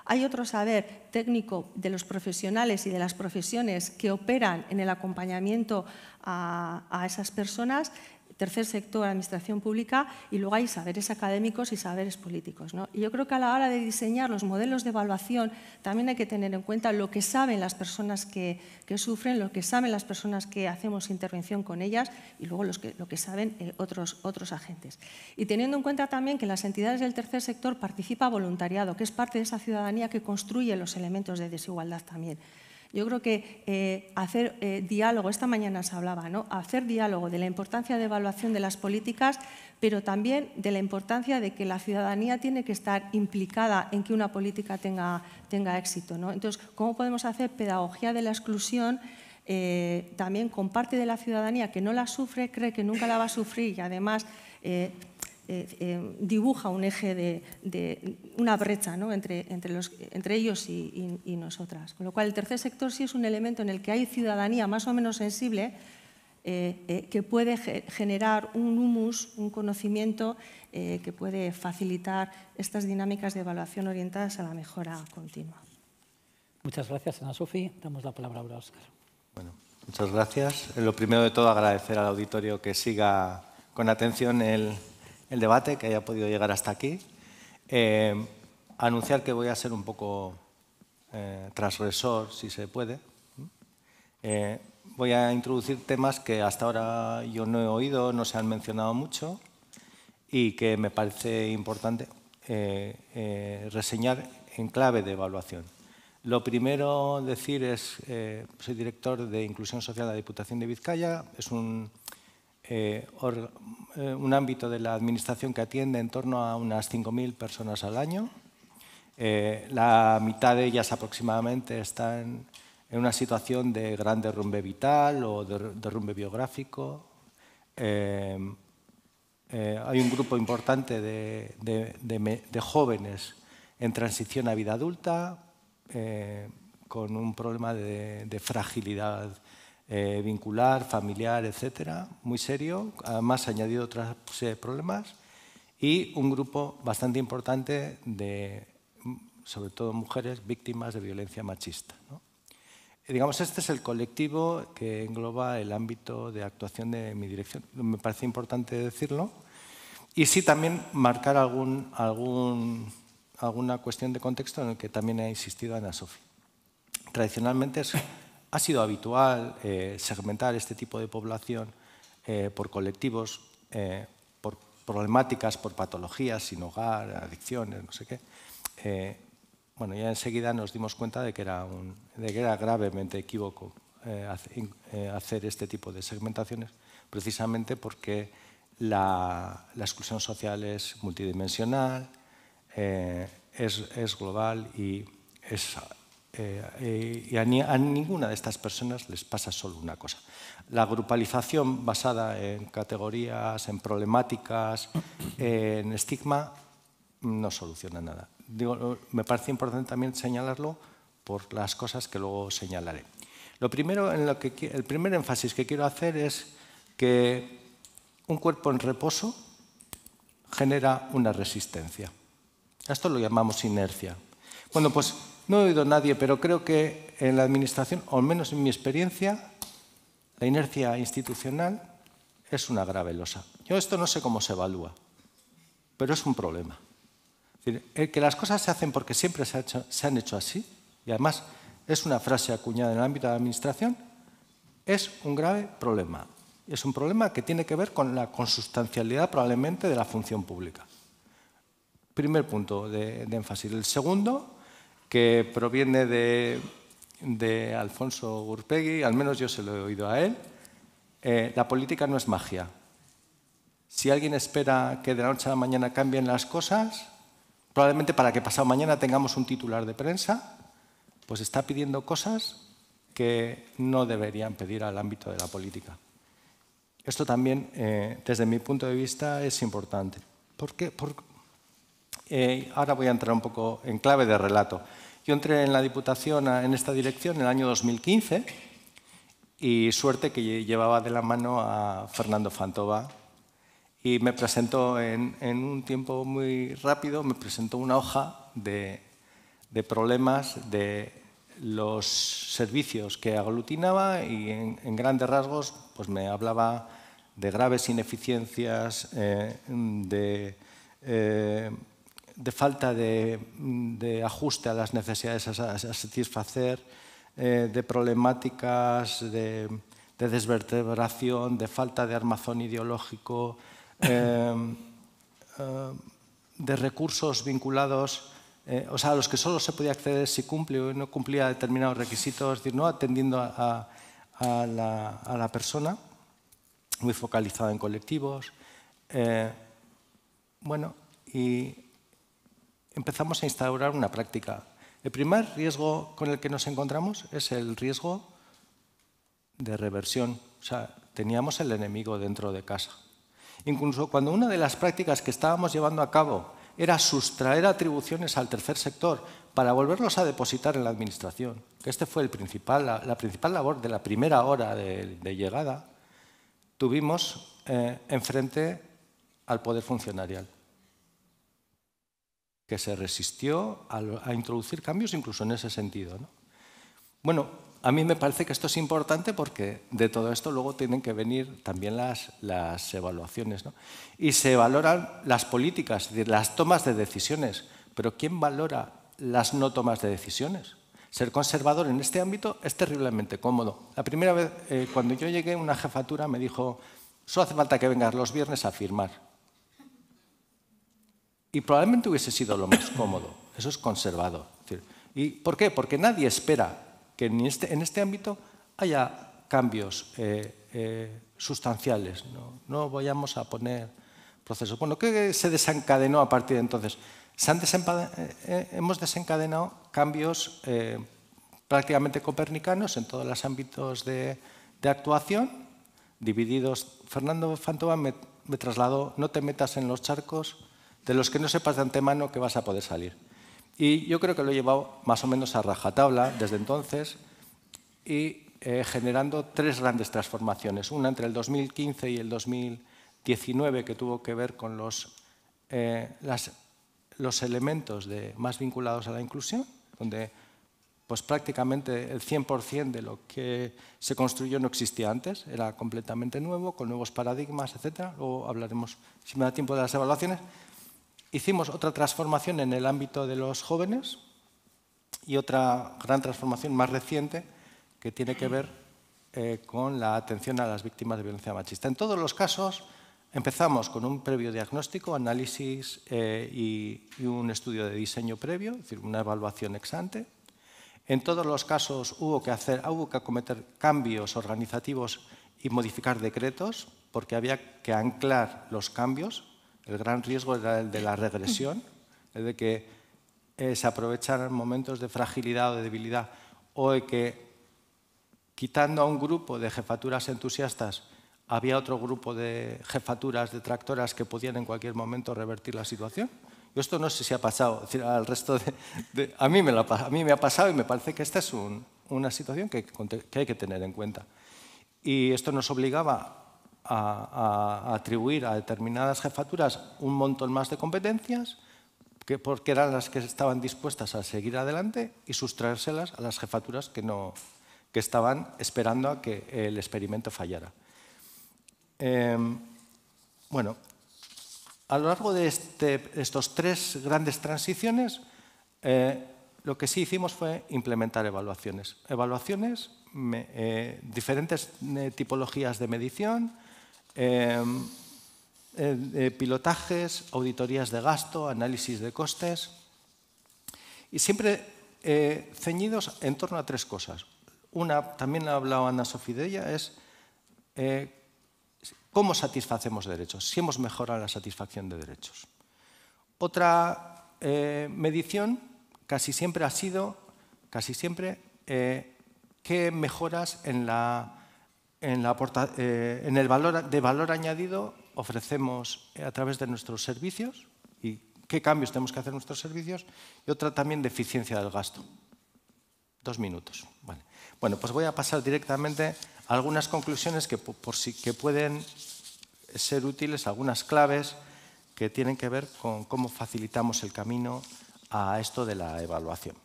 Hay otro saber técnico de los profesionales y de las profesiones que operan en el acompañamiento a, a esas personas tercer sector, administración pública, y luego hay saberes académicos y saberes políticos. Y yo creo que a la hora de diseñar los modelos de evaluación también hay que tener en cuenta lo que saben las personas que, sufren, lo que saben las personas que hacemos intervención con ellas y luego los que, lo que saben eh, otros, otros agentes. Y teniendo en cuenta también que las entidades del tercer sector participa voluntariado, que es parte de esa ciudadanía que construye los elementos de desigualdad también. Yo creo que eh, hacer eh, diálogo, esta mañana se hablaba, ¿no? hacer diálogo de la importancia de evaluación de las políticas, pero también de la importancia de que la ciudadanía tiene que estar implicada en que una política tenga, tenga éxito. ¿no? Entonces, ¿cómo podemos hacer pedagogía de la exclusión? Eh, también con parte de la ciudadanía que no la sufre, cree que nunca la va a sufrir y además eh, eh, dibuja un eje de, una brecha entre, entre, los, entre, ellos y, nosotras. Con lo cual, el tercer sector sí es un elemento en el que hay ciudadanía más o menos sensible eh, que puede generar un humus, un conocimiento que puede facilitar estas dinámicas de evaluación orientadas a la mejora continua. Muchas gracias, Ana Sofi. Damos la palabra ahora a Oscar. Bueno, muchas gracias. Lo primero de todo, agradecer al auditorio que siga con atención el, el debate, que haya podido llegar hasta aquí. Eh, anunciar que voy a ser un poco eh, transgresor, si se puede. Eh, voy a introducir temas que hasta ahora yo no he oído, no se han mencionado mucho y que me parece importante eh, reseñar en clave de evaluación. Lo primero decir es, soy director de Inclusión Social de la Diputación de Vizcaya, es un eh, eh, un ámbito de la administración que atiende en torno a unas 5.000 personas al año. Eh, la mitad de ellas aproximadamente están en una situación de gran derrumbe vital o de, derrumbe biográfico. hay un grupo importante de, de, jóvenes en transición a vida adulta con un problema de fragilidad eh, vincular, familiar, etcétera, muy serio, además ha añadido de problemas, y un grupo bastante importante de, sobre todo, mujeres víctimas de violencia machista. Eh, digamos, este es el colectivo que engloba el ámbito de actuación de mi dirección, me parece importante decirlo, y sí también marcar algún, algún, alguna cuestión de contexto en el que también ha insistido Ana Sofía. Tradicionalmente es ha sido habitual eh, segmentar este tipo de población eh, por colectivos, eh, por problemáticas, por patologías, sin hogar, adicciones, no sé qué. bueno, ya enseguida nos dimos cuenta de que era, gravemente equívoco hacer este tipo de segmentaciones, precisamente porque la, exclusión social es multidimensional, es global y es eh, y a, ninguna de estas personas les pasa solo una cosa. La grupalización basada en categorías, en problemáticas, en estigma, no soluciona nada. Digo, me parece importante también señalarlo por las cosas que luego señalaré. Lo primero el primer énfasis que quiero hacer es que un cuerpo en reposo genera una resistencia. Esto lo llamamos inercia. pues no he oído a nadie, pero creo que en la administración, o al menos en mi experiencia, la inercia institucional es una grave losa. Yo esto no sé cómo se evalúa, pero es un problema. el que las cosas se hacen porque siempre se, han hecho así, y además es una frase acuñada en el ámbito de la administración, es un grave problema. Es un problema que tiene que ver con la consustancialidad probablemente de la función pública. Primer punto de, de énfasis. El segundo que proviene de, Alfonso Urpegui, al menos yo se lo he oído a él, eh, la política no es magia. Si alguien espera que de la noche a la mañana cambien las cosas, probablemente para que pasado mañana tengamos un titular de prensa, pues está pidiendo cosas que no deberían pedir al ámbito de la política. Esto también, eh, desde mi punto de vista, es importante. ¿Por qué? Eh, ahora voy a entrar un poco en clave de relato. Yo entré en la Diputación en esta dirección en el año 2015 y suerte que llevaba de la mano a Fernando Fantova y me presentó en, un tiempo muy rápido, me presentó una hoja de, problemas de los servicios que aglutinaba y en, grandes rasgos pues me hablaba de graves ineficiencias, eh, de eh, de falta de, ajuste a las necesidades a, satisfacer, eh, de problemáticas de, desvertebración, de falta de armazón ideológico, eh, eh, de recursos vinculados, o sea, a los que solo se podía acceder si cumple o no cumplía determinados requisitos, es decir, no atendiendo a, la, a la, persona, muy focalizado en colectivos. bueno, y empezamos a instaurar una práctica. El primer riesgo con el que nos encontramos es el riesgo de reversión. O sea, teníamos el enemigo dentro de casa. Incluso cuando una de las prácticas que estábamos llevando a cabo era sustraer atribuciones al tercer sector para volverlos a depositar en la Administración, que este fue la, principal labor de la primera hora de, llegada, tuvimos eh, enfrente al poder funcionarial que se resistió a, introducir cambios incluso en ese sentido. Bueno, a mí me parece que esto es importante porque de todo esto luego tienen que venir también las, evaluaciones. Y se valoran las políticas, las tomas de decisiones. Pero ¿quién valora las no tomas de decisiones? Ser conservador en este ámbito es terriblemente cómodo. La primera vez, eh, cuando yo llegué, una jefatura me dijo, solo hace falta que vengas los viernes a firmar. Y probablemente hubiese sido lo más cómodo. Eso es conservado. ¿Y por qué? Porque nadie espera que en este, este ámbito haya cambios eh, eh, sustanciales. ¿no? no vayamos a poner procesos. Bueno, ¿qué se desencadenó a partir de entonces? Eh, hemos desencadenado cambios prácticamente copernicanos en todos los ámbitos de, actuación, divididos. Fernando Fantova me, me trasladó, no te metas en los charcos de los que no sepas de antemano que vas a poder salir. Y yo creo que lo he llevado más o menos a rajatabla desde entonces y eh, generando tres grandes transformaciones. Una entre el 2015 y el 2019 que tuvo que ver con los, eh, los elementos más vinculados a la inclusión, donde pues prácticamente el 100% de lo que se construyó no existía antes, era completamente nuevo, con nuevos paradigmas, etc. Luego hablaremos, si me da tiempo, de las evaluaciones, Hicimos otra transformación en el ámbito de los jóvenes y otra gran transformación más reciente que tiene que ver eh, con la atención a las víctimas de violencia machista. En todos los casos empezamos con un previo diagnóstico, análisis eh, y, y, un estudio de diseño previo, es decir, una evaluación ex ante. En todos los casos hubo que, hacer, hubo que acometer cambios organizativos y modificar decretos porque había que anclar los cambios el gran riesgo era el de la regresión, el de que se aprovecharan momentos de fragilidad o de debilidad, o de que quitando a un grupo de jefaturas entusiastas, había otro grupo de jefaturas detractoras que podían en cualquier momento revertir la situación. Y esto no sé si ha pasado, al resto de, a, mí me ha pasado y me parece que esta es una situación que, que hay que tener en cuenta. Y esto nos obligaba a, atribuir a determinadas jefaturas un montón más de competencias, porque eran las que estaban dispuestas a seguir adelante y sustraérselas a las jefaturas que, estaban esperando a que el experimento fallara. Em, bueno, a lo largo de este, estos tres grandes transiciones, eh, lo que sí hicimos fue implementar evaluaciones. Evaluaciones, eh, diferentes eh, tipologías de medición, Em, eh, pilotajes, auditorías de gasto, análisis de costes, y siempre eh, ceñidos en torno a tres cosas. Una, también ha hablado Ana Sofía de ella, es eh, cómo satisfacemos derechos, si hemos mejorado la satisfacción de derechos. Otra medición casi siempre ha sido, casi siempre, qué mejoras en la eh, en, el valor, de valor añadido ofrecemos eh, a través de nuestros servicios y qué cambios tenemos que hacer en nuestros servicios y otra también de eficiencia del gasto. Dos minutos. Bueno, pues voy a pasar directamente a algunas conclusiones que, por si, pueden ser útiles, algunas claves que tienen que ver con cómo facilitamos el camino a esto de la evaluación.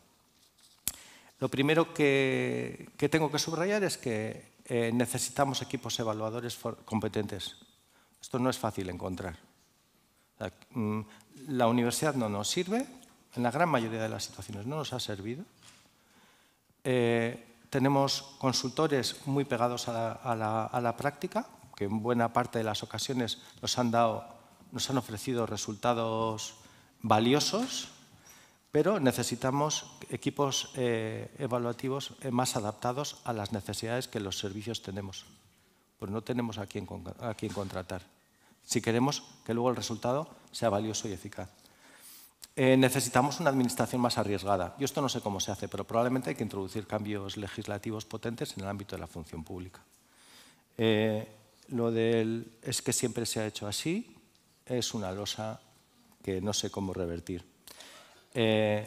Lo primero que tengo que subrayar es que eh, necesitamos equipos evaluadores competentes. Esto no es fácil encontrar. Mm, la, universidad no nos sirve, en la gran mayoría de las situaciones no nos ha servido. Eh, tenemos consultores muy pegados a la, práctica, que en buena parte de las ocasiones nos han, nos han ofrecido resultados valiosos, pero necesitamos equipos eh, evaluativos eh, más adaptados a las necesidades que los servicios tenemos. Pues no tenemos a quién, a contratar, si queremos que luego el resultado sea valioso y eficaz. Eh, necesitamos una administración más arriesgada. Yo esto no sé cómo se hace, pero probablemente hay que introducir cambios legislativos potentes en el ámbito de la función pública. lo del es que siempre se ha hecho así es una losa que no sé cómo revertir. Eh,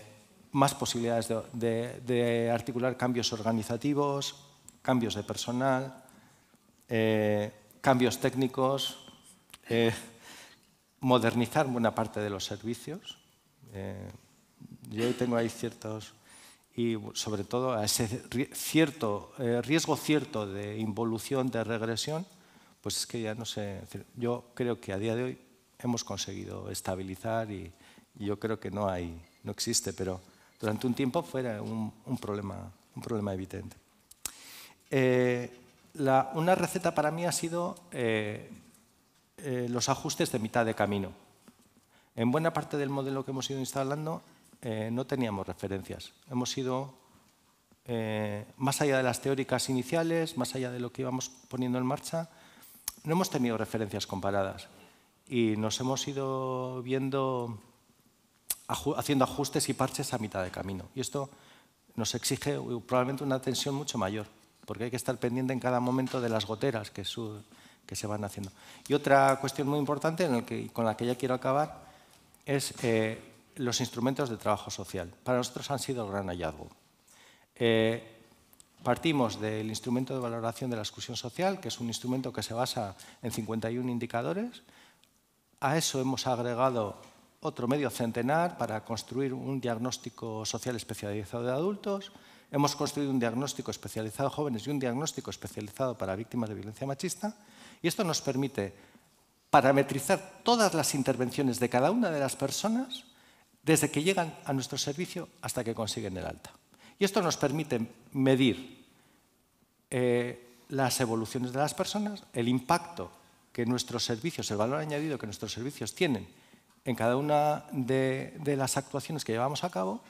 más posibilidades de, articular cambios organizativos, cambios de personal, eh, cambios técnicos, eh, modernizar buena parte de los servicios. yo tengo ahí ciertos y sobre todo a ese cierto, riesgo cierto de involución, de regresión, pues es que ya no sé, yo creo que a día de hoy hemos conseguido estabilizar y yo creo que no hay, no existe, pero durante un tiempo fuera un, problema, un problema evidente. Eh, una receta para mí ha sido eh, eh, los ajustes de mitad de camino. En buena parte del modelo que hemos ido instalando no teníamos referencias. Hemos ido más allá de las teóricas iniciales, más allá de lo que íbamos poniendo en marcha, no hemos tenido referencias comparadas y nos hemos ido viendo haciendo ajustes y parches a mitad de camino. Y esto nos exige probablemente una tensión mucho mayor, porque hay que estar pendiente en cada momento de las goteras que, que se van haciendo. Y otra cuestión muy importante en el que, con la que ya quiero acabar es eh, los instrumentos de trabajo social. Para nosotros han sido el gran hallazgo. Eh, partimos del instrumento de valoración de la exclusión social, que es un instrumento que se basa en 51 indicadores. A eso hemos agregado otro medio centenar para construir un diagnóstico social especializado de adultos. Hemos construido un diagnóstico especializado de jóvenes y un diagnóstico especializado para víctimas de violencia machista. Y esto nos permite parametrizar todas las intervenciones de cada una de las personas desde que llegan a nuestro servicio hasta que consiguen el alta. Y esto nos permite medir eh, las evoluciones de las personas, el impacto que nuestros servicios, el valor añadido que nuestros servicios tienen en cada una de, las actuaciones que llevamos a cabo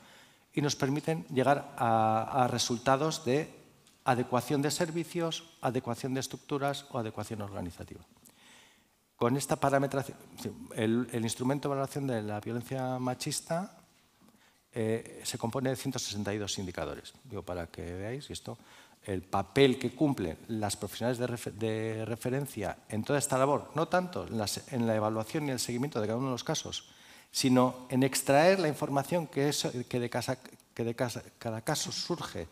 y nos permiten llegar a, resultados de adecuación de servicios, adecuación de estructuras o adecuación organizativa. Con esta parametración, el, instrumento de evaluación de la violencia machista eh, se compone de 162 indicadores. Digo, para que veáis, y esto el papel que cumplen las profesionales de, referencia en toda esta labor, no tanto en, la, evaluación y el seguimiento de cada uno de los casos, sino en extraer la información que, de, cada caso surge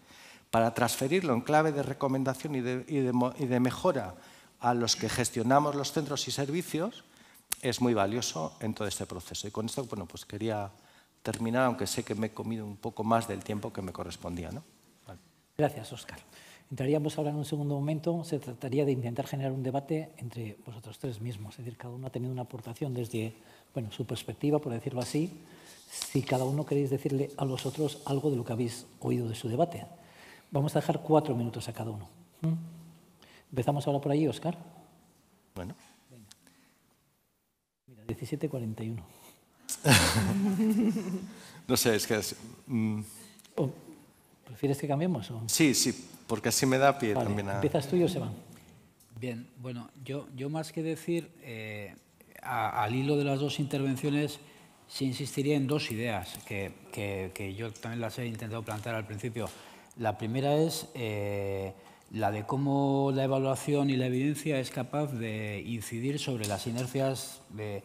para transferirlo en clave de recomendación y de, de, mejora a los que gestionamos los centros y servicios, es muy valioso en todo este proceso. Y con esto bueno, pues quería terminar, aunque sé que me he comido un poco más del tiempo que me correspondía. ¿no? Gracias, Óscar. Entraríamos ahora en un segundo momento, se trataría de intentar generar un debate entre vosotros tres mismos, es decir, cada uno ha tenido una aportación desde bueno, su perspectiva, por decirlo así, si cada uno queréis decirle a los otros algo de lo que habéis oído de su debate. Vamos a dejar cuatro minutos a cada uno. ¿Mm? Empezamos ahora por allí, Óscar. Bueno. Mira, 17.41. no sé, es que... Es, mm. oh. ¿Prefieres que cambiemos? Sí, sí, porque así me da pie también. A... ¿Empiezas tú y o se van? Bien, bueno, yo, yo más que decir, eh, al hilo de las dos intervenciones, sí insistiría en dos ideas que, yo también las he intentado plantear al principio. La primera es eh, la de cómo la evaluación y la evidencia es capaz de incidir sobre las inercias de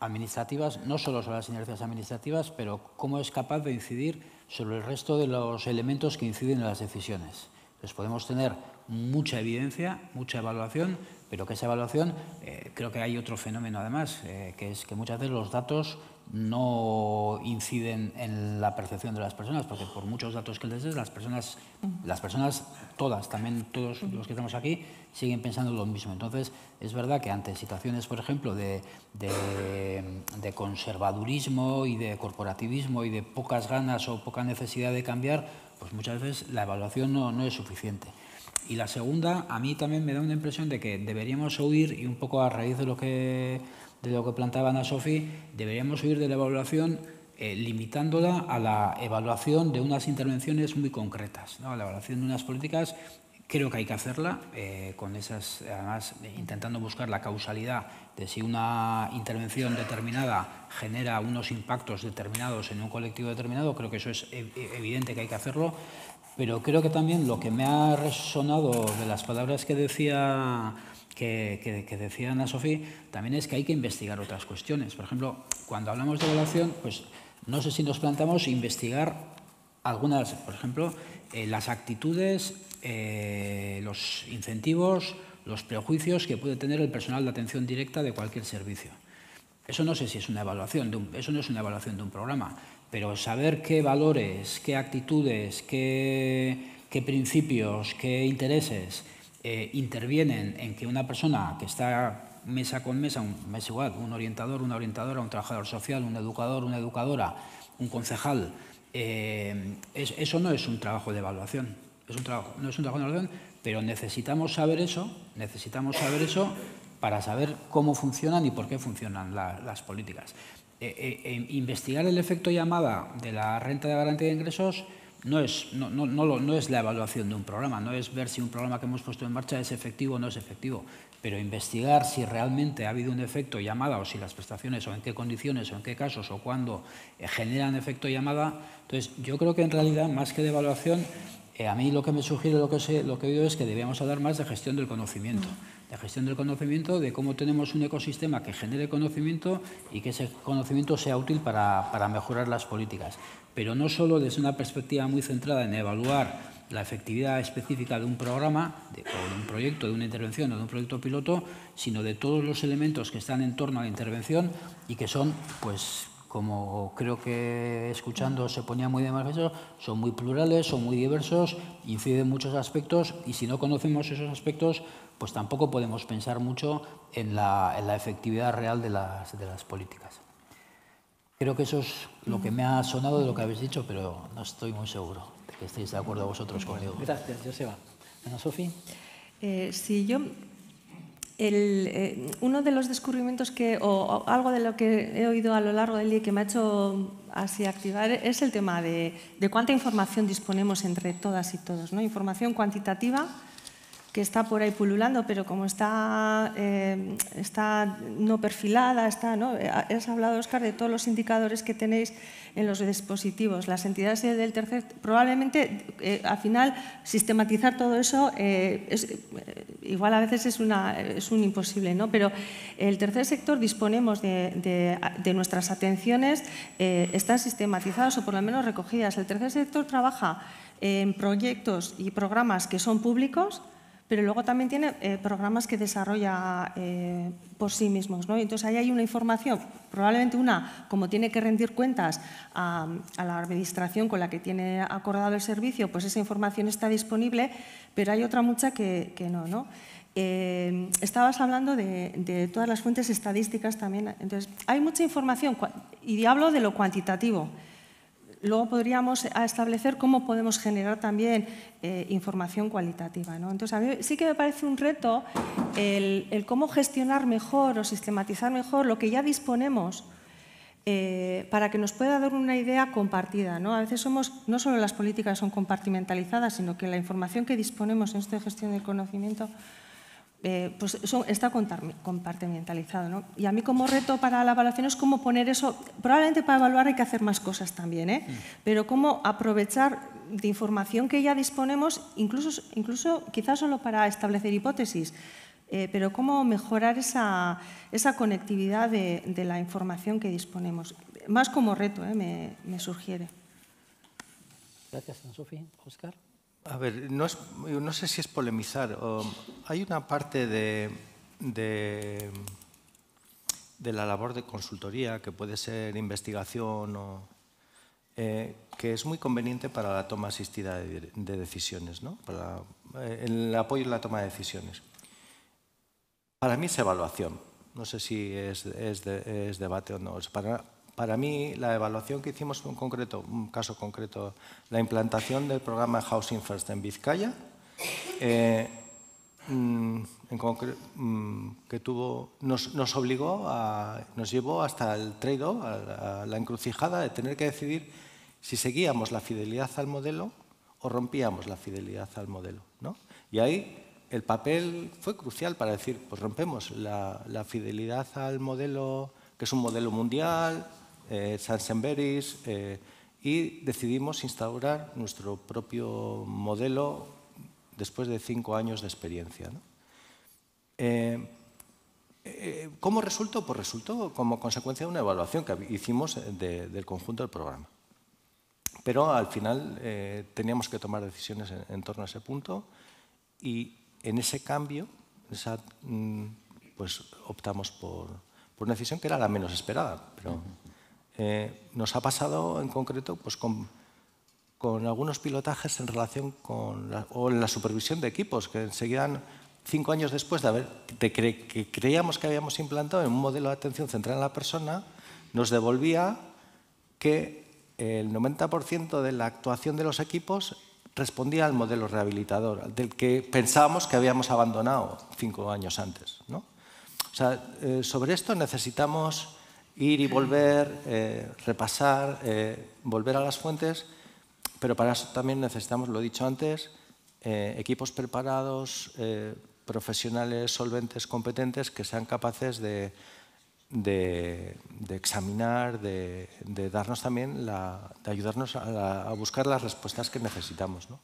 administrativas, no solo sobre las inercias administrativas, pero cómo es capaz de incidir sobre el resto de los elementos que inciden en las decisiones. Entonces podemos tener mucha evidencia, mucha evaluación, pero que esa evaluación, eh, creo que hay otro fenómeno además, eh, que es que muchas veces los datos no inciden en la percepción de las personas, porque por muchos datos que les des, las personas, las personas todas, también todos los que estamos aquí, siguen pensando lo mismo. Entonces, es verdad que ante situaciones, por ejemplo, de, conservadurismo y de corporativismo y de pocas ganas o poca necesidad de cambiar, pues muchas veces la evaluación no, no es suficiente. Y la segunda, a mí también me da una impresión de que deberíamos oír, y un poco a raíz de lo que de lo que planteaba Ana Sofi, deberíamos ir de la evaluación eh, limitándola a la evaluación de unas intervenciones muy concretas, ¿no? la evaluación de unas políticas Creo que hay que hacerla, eh, con esas, además intentando buscar la causalidad de si una intervención determinada genera unos impactos determinados en un colectivo determinado, creo que eso es e-, e-, evidente que hay que hacerlo, pero creo que también lo que me ha resonado de las palabras que decía que, que, que decía Ana Sofía también es que hay que investigar otras cuestiones. Por ejemplo, cuando hablamos de evaluación, pues no sé si nos planteamos investigar algunas, por ejemplo, eh, las actitudes, eh, los incentivos, los prejuicios que puede tener el personal de atención directa de cualquier servicio. Eso no sé si es una evaluación, de un, eso no es una evaluación de un programa, pero saber qué valores, qué actitudes, qué, qué principios, qué intereses eh, intervienen en que una persona que está mesa con mesa, un, mes igual, un orientador, una orientadora, un trabajador social, un educador, una educadora, un concejal, eh, eso no es un trabajo de evaluación, es un trabajo, no es un trabajo de evaluación, pero necesitamos saber eso, necesitamos saber eso para saber cómo funcionan y por qué funcionan las políticas. Eh, investigar el efecto llamada de la renta de garantía de ingresos no es, no, no, no, es la evaluación de un programa, no es ver si un programa que hemos puesto en marcha es efectivo o no es efectivo, pero investigar si realmente ha habido un efecto llamada o si las prestaciones o en qué condiciones o en qué casos o cuándo eh, generan efecto llamada. Entonces, yo creo que en realidad, más que de evaluación, eh, a mí lo que me sugiere, lo que, sé, lo que veo es que debíamos hablar más de gestión del conocimiento. De gestión del conocimiento, de cómo tenemos un ecosistema que genere conocimiento y que ese conocimiento sea útil para, para mejorar las políticas pero no solo desde una perspectiva muy centrada en evaluar la efectividad específica de un programa de, un proyecto, de una intervención o de un proyecto piloto, sino de todos los elementos que están en torno a la intervención y que son, pues, como creo que escuchando se ponía muy de eso, son muy plurales, son muy diversos, inciden en muchos aspectos y si no conocemos esos aspectos, pues tampoco podemos pensar mucho en la, efectividad real de las políticas. Creo que eso es lo que me ha sonado de lo que habéis dicho, pero no estoy muy seguro de que estéis de acuerdo vosotros conmigo. Gracias, Joseba. Ana Sofía. Eh, sí, yo eh, uno de los descubrimientos que, o, algo de lo que he oído a lo largo del día que me ha hecho así activar es el tema de, de cuánta información disponemos entre todas y todos, ¿no? información cuantitativa que está por ahí pululando, pero como está, eh, está no perfilada, está, eh, has hablado, Oscar, de todos los indicadores que tenéis en los dispositivos. Las entidades del tercer, probablemente eh, al final sistematizar todo eso, es, igual a veces es, es un imposible, ¿no? pero el tercer sector disponemos de nuestras atenciones, están sistematizadas o por lo menos recogidas. El tercer sector trabaja en proyectos y programas que son públicos, pero luego también tiene eh, programas que desarrolla eh, por sí mismos. ¿no? Entonces ahí hay una información, probablemente una, como tiene que rendir cuentas a, la administración con la que tiene acordado el servicio, pues esa información está disponible, pero hay otra mucha que, no. ¿no? Eh, estabas hablando de, de, todas las fuentes estadísticas también. Entonces, hay mucha información y hablo de lo cuantitativo luego podríamos establecer cómo podemos generar también eh, información cualitativa. Entonces, a mí sí que me parece un reto el, cómo gestionar mejor o sistematizar mejor lo que ya disponemos eh, para que nos pueda dar una idea compartida. A veces somos, no solo las políticas son compartimentalizadas, sino que la información que disponemos en esta gestión del conocimiento eh, pues está compartimentalizado. ¿no? Y a mí como reto para la evaluación es cómo poner eso, probablemente para evaluar hay que hacer más cosas también, ¿eh? mm. pero cómo aprovechar de información que ya disponemos, incluso, incluso quizás solo para establecer hipótesis, eh, pero cómo mejorar esa, conectividad de, la información que disponemos. Más como reto, me, me, sugiere. Gracias, Ana Sofía. Oscar. A ver, no, sé si es polemizar. hay una parte de, de, la labor de consultoría, que puede ser investigación, o, eh, que es muy conveniente para la toma asistida de, decisiones, ¿no? para eh, el apoyo en la toma de decisiones. Para mí es evaluación. No sé si es, debate o no. Para, para mí, la evaluación que hicimos en concreto, un caso concreto, la implantación del programa Housing First en Vizcaya, eh, mm, en mm, que tuvo, nos, obligó, a, nos llevó hasta el trade a, la encrucijada de tener que decidir si seguíamos la fidelidad al modelo o rompíamos la fidelidad al modelo. Y ahí el papel fue crucial para decir, pues rompemos la, fidelidad al modelo, que es un modelo mundial, eh, Sansenberis, eh, y decidimos instaurar nuestro propio modelo después de cinco años de experiencia. Eh, eh, ¿Cómo resultó? Pues resultó como consecuencia de una evaluación que hicimos del conjunto del programa. Pero al final teníamos que tomar decisiones en, torno a ese punto y en ese cambio mm, pues optamos por, por, una decisión que era la menos esperada, pero eh, nos ha pasado en concreto pues, con, algunos pilotajes en relación con la, o en la supervisión de equipos, que enseguida, cinco años después de, haber, que creíamos que habíamos implantado en un modelo de atención central en la persona, nos devolvía que el 90% de la actuación de los equipos respondía al modelo rehabilitador, del que pensábamos que habíamos abandonado cinco años antes. ¿no? O sea, eh, sobre esto necesitamos ir y volver, eh, repasar, eh, volver a las fuentes, pero para eso también necesitamos, lo he dicho antes, eh, equipos preparados, profesionales solventes, competentes, que sean capaces de, examinar, de, darnos también, la, de ayudarnos a, a, buscar las respuestas que necesitamos. ¿no?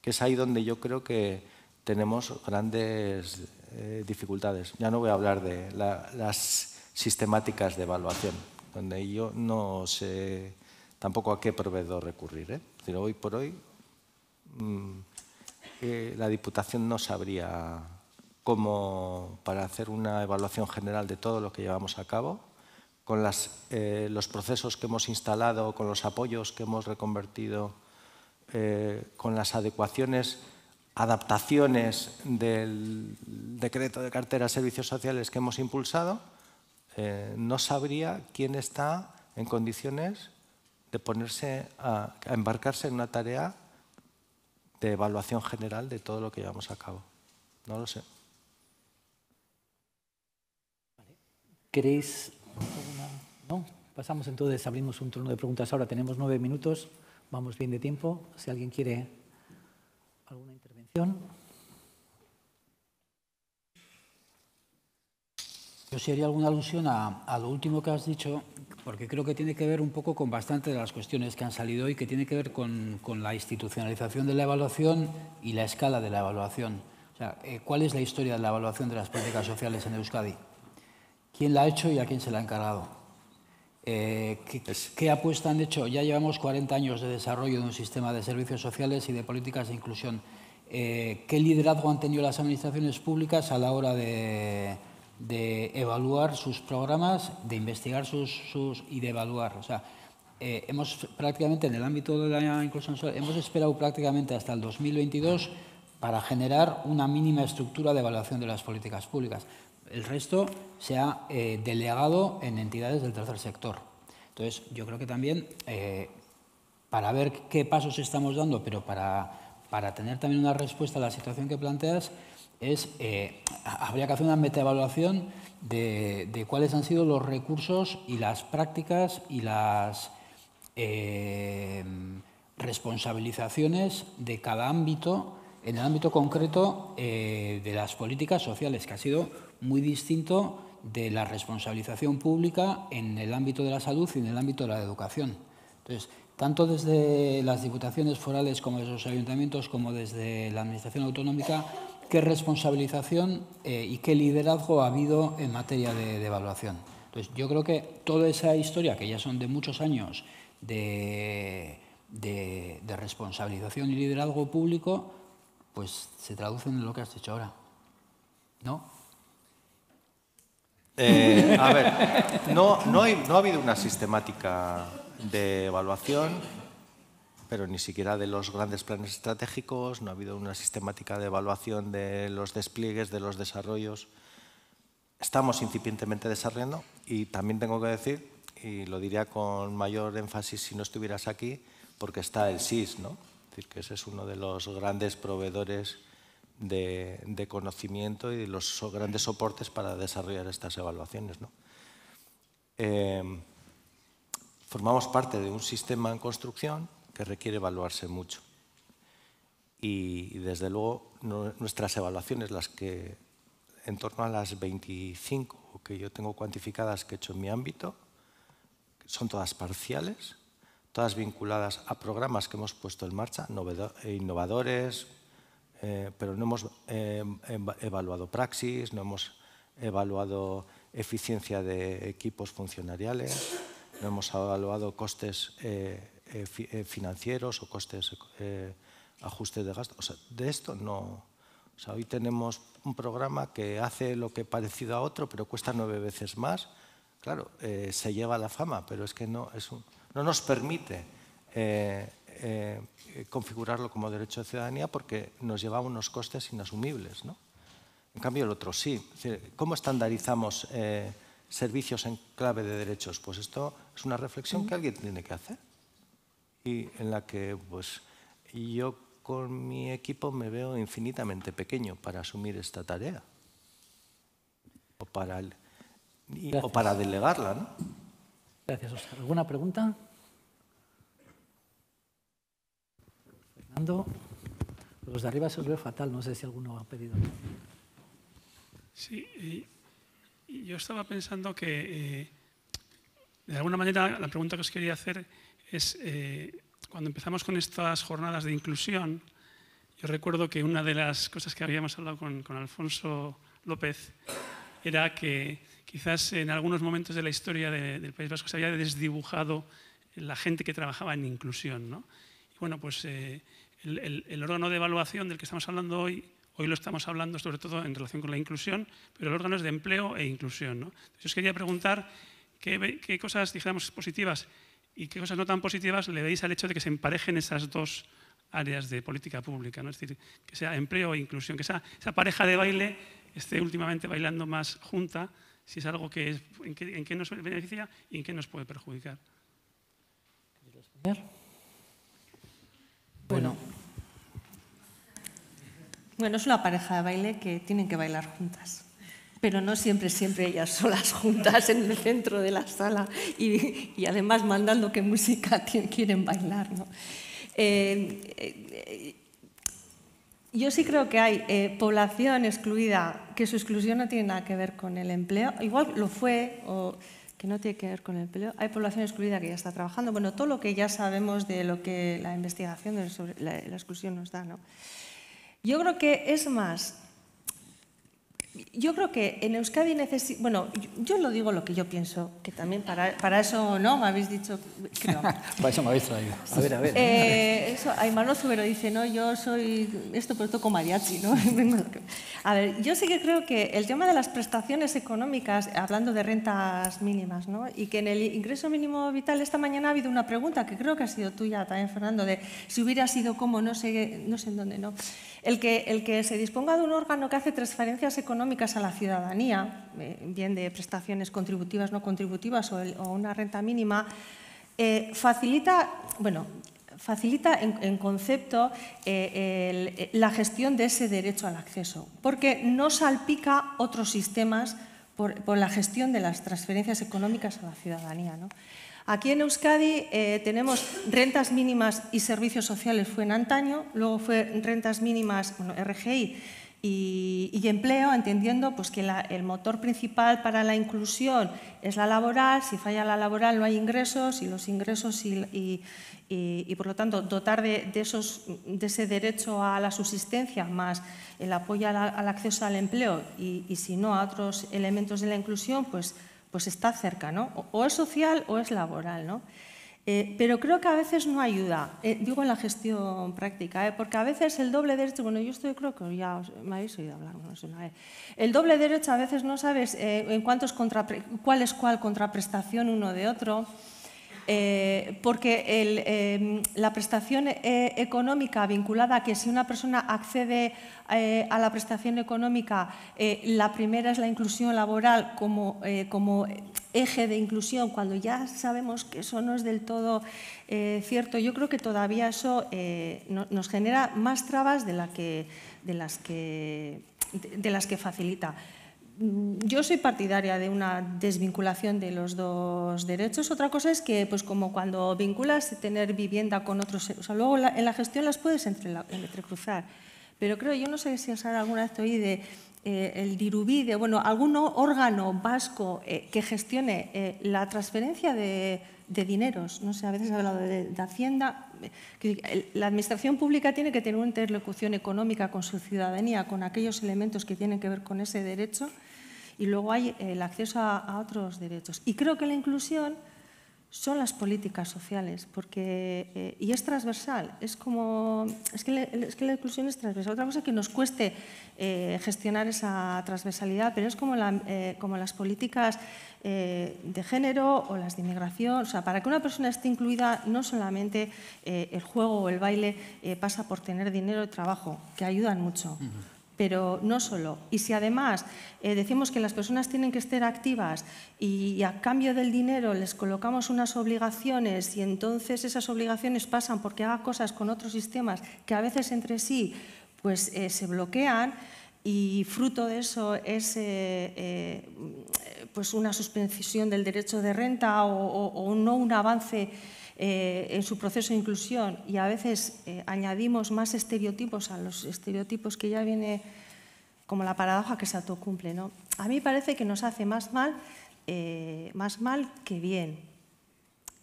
Que es ahí donde yo creo que tenemos grandes dificultades. Ya no voy a hablar de las sistemáticas de evaluación, donde yo no sé tampoco a qué proveedor recurrir. ¿eh? hoy por hoy mm, eh, la Diputación no sabría cómo, para hacer una evaluación general de todo lo que llevamos a cabo, con eh, los procesos que hemos instalado, con los apoyos que hemos reconvertido, con las adecuaciones adaptaciones del decreto de cartera de servicios sociales que hemos impulsado, eh, no sabría quién está en condiciones de ponerse a, embarcarse en una tarea de evaluación general de todo lo que llevamos a cabo. No lo sé. ¿Queréis No. Pasamos entonces, abrimos un turno de preguntas ahora. Tenemos nueve minutos, vamos bien de tiempo. Si alguien quiere alguna intervención. Yo haría alguna alusión a, lo último que has dicho, porque creo que tiene que ver un poco con bastante de las cuestiones que han salido hoy, que tiene que ver con, la institucionalización de la evaluación y la escala de la evaluación. O sea, eh, ¿cuál es la historia de la evaluación de las políticas sociales en Euskadi? ¿Quién la ha hecho y a quién se la ha encargado? Eh, ¿qué, apuesta han hecho? Ya llevamos 40 años de desarrollo de un sistema de servicios sociales y de políticas de inclusión. Eh, ¿Qué liderazgo han tenido las administraciones públicas a la hora de, de evaluar sus programas, de investigar sus, y de evaluar. O sea, eh, hemos prácticamente en el ámbito de la inclusión social, hemos esperado prácticamente hasta el 2022 para generar una mínima estructura de evaluación de las políticas públicas. El resto se ha eh, delegado en entidades del tercer sector. Entonces, yo creo que también eh, para ver qué pasos estamos dando, pero para tener también una respuesta a la situación que planteas, es, eh, habría que hacer una metaevaluación de, de, cuáles han sido los recursos y las prácticas y las eh, responsabilizaciones de cada ámbito en el ámbito concreto eh, de las políticas sociales, que ha sido muy distinto de la responsabilización pública en el ámbito de la salud y en el ámbito de la educación. Entonces, tanto desde las diputaciones forales como desde los ayuntamientos como desde la Administración Autonómica qué responsabilización eh, y qué liderazgo ha habido en materia de, evaluación. Entonces, yo creo que toda esa historia, que ya son de muchos años de, responsabilización y liderazgo público, pues se traduce en lo que has hecho ahora. ¿No? Eh, a ver, no, no ha habido una sistemática de evaluación pero ni siquiera de los grandes planes estratégicos, no ha habido una sistemática de evaluación de los despliegues, de los desarrollos. Estamos incipientemente desarrollando y también tengo que decir, y lo diría con mayor énfasis si no estuvieras aquí, porque está el SIS, ¿no? Es decir, que ese es uno de los grandes proveedores de, conocimiento y de los grandes soportes para desarrollar estas evaluaciones, ¿no? Eh, formamos parte de un sistema en construcción requiere evaluarse mucho. Y, desde luego nuestras evaluaciones, las que en torno a las 25 que yo tengo cuantificadas que he hecho en mi ámbito, son todas parciales, todas vinculadas a programas que hemos puesto en marcha, eh, innovadores, eh, pero no hemos eh, evaluado praxis, no hemos evaluado eficiencia de equipos funcionariales, no hemos evaluado costes eh, eh, financieros o costes, eh, ajustes de gastos. O sea, de esto no. O sea, hoy tenemos un programa que hace lo que parecido a otro, pero cuesta nueve veces más. Claro, se lleva la fama, pero es que no, es no nos permite configurarlo como derecho de ciudadanía porque nos lleva a unos costes inasumibles. ¿no? En cambio, el otro sí. ¿Cómo estandarizamos servicios en clave de derechos? Pues esto es una reflexión que alguien tiene que hacer y en la que pues, yo con mi equipo me veo infinitamente pequeño para asumir esta tarea o para, para delegarla. ¿no? Gracias, Oscar. ¿Alguna pregunta? Fernando, los de arriba se os ve fatal, no sé si alguno ha pedido. Sí, yo estaba pensando que, eh, de alguna manera, la pregunta que os quería hacer es eh, cuando empezamos con estas jornadas de inclusión, yo recuerdo que una de las cosas que habíamos hablado con, Alfonso López era que quizás en algunos momentos de la historia del País Vasco se había desdibujado la gente que trabajaba en inclusión. ¿no? Y bueno, pues eh, el, órgano de evaluación del que estamos hablando hoy, hoy lo estamos hablando sobre todo en relación con la inclusión, pero el órgano es de empleo e inclusión. ¿no? Entonces, os quería preguntar qué, qué cosas, dijéramos, positivas y qué cosas no tan positivas le veis al hecho de que se emparejen esas dos áreas de política pública, ¿no? es decir, que sea empleo e inclusión, que esa, esa pareja de baile esté últimamente bailando más junta, si es algo que en, que en nos beneficia y en qué nos puede perjudicar. Bueno. Bueno, es una pareja de baile que tienen que bailar juntas pero no siempre, siempre ellas solas juntas en el centro de la sala y, además mandando qué música quieren bailar. ¿no? Eh, eh, yo sí creo que hay eh, población excluida, que su exclusión no tiene nada que ver con el empleo, igual lo fue, o que no tiene que ver con el empleo, hay población excluida que ya está trabajando, bueno, todo lo que ya sabemos de lo que la investigación sobre la, la exclusión nos da. ¿no? Yo creo que es más yo creo que en Euskadi necesita, bueno, yo, lo digo lo que yo pienso, que también para, para eso no me habéis dicho, para eso me habéis traído. A ver, a ver. Eh, eso, Aymar Zubero dice, no, yo soy esto pero toco mariachi, ¿no? a ver, yo sí que creo que el tema de las prestaciones económicas, hablando de rentas mínimas, ¿no? Y que en el ingreso mínimo vital esta mañana ha habido una pregunta que creo que ha sido tuya también, Fernando, de si hubiera sido como, no sé, no sé en dónde, ¿no? El que, se disponga de un órgano que hace transferencias económicas a la ciudadanía, eh, bien de prestaciones contributivas, no contributivas o, una renta mínima, eh, facilita, bueno, facilita en, concepto eh, la gestión de ese derecho al acceso, porque no salpica otros sistemas por, la gestión de las transferencias económicas a la ciudadanía. Aquí en Euskadi eh, tenemos rentas mínimas y servicios sociales, fue en antaño, luego fue rentas mínimas, bueno, RGI, y, empleo, entendiendo pues, que el motor principal para la inclusión es la laboral, si falla la laboral no hay ingresos y los ingresos y, por lo tanto dotar de, esos, de ese derecho a la subsistencia más el apoyo al acceso al empleo y, si no a otros elementos de la inclusión, pues pues está cerca, ¿no? O es social o es laboral, ¿no? Eh, pero creo que a veces no ayuda, eh, digo en la gestión práctica, eh, porque a veces el doble derecho, bueno, yo estoy, creo que ya me habéis oído hablar, no sé, el doble derecho a veces no sabes en cuántos cuál es cuál contraprestación uno de otro. Eh, porque em, la prestación eh, económica vinculada a que si una persona accede eh, a la prestación económica, la primera es la inclusión laboral como, eje de inclusión, cuando ya sabemos que eso no es del todo cierto, yo creo que todavía eso nos genera más trabas de las que facilita. Mm, yo soy partidaria de una desvinculación de los dos derechos. Otra cosa es que, pues como cuando vinculas tener vivienda con otros, luego en la gestión las puedes entre entrecruzar. Pero creo, yo no sé si os alguna vez ahí de eh, el dirubí, de bueno, algún órgano vasco eh, que gestione eh, la transferencia de, dineros. No sé, a veces he hablado de, Hacienda. la administración pública tiene que tener una interlocución económica con su ciudadanía, con aquellos elementos que tienen que ver con ese derecho y luego hay eh, el acceso a, otros derechos. Y creo que la inclusión son las políticas sociales, porque, eh, y es transversal, es como, es que, la inclusión es transversal. Otra cosa que nos cueste eh, gestionar esa transversalidad, pero es como, las políticas de género o las de inmigración. O sea, para que una persona esté incluida, no solamente el juego o el baile pasa por tener dinero y trabajo, que ayudan mucho pero no solo. Y si además eh, decimos que las personas tienen que estar activas y a cambio del dinero les colocamos unas obligaciones y entonces esas obligaciones pasan porque haga cosas con otros sistemas que a veces entre sí pues, eh, se bloquean, y fruto de eso es eh, pues una suspensión del derecho de renta o no un avance eh, en su proceso de inclusión y a veces eh, añadimos más estereotipos a los estereotipos que ya viene como la paradoja que se autocumple. ¿no? A mí parece que nos hace más mal, eh, más mal que bien.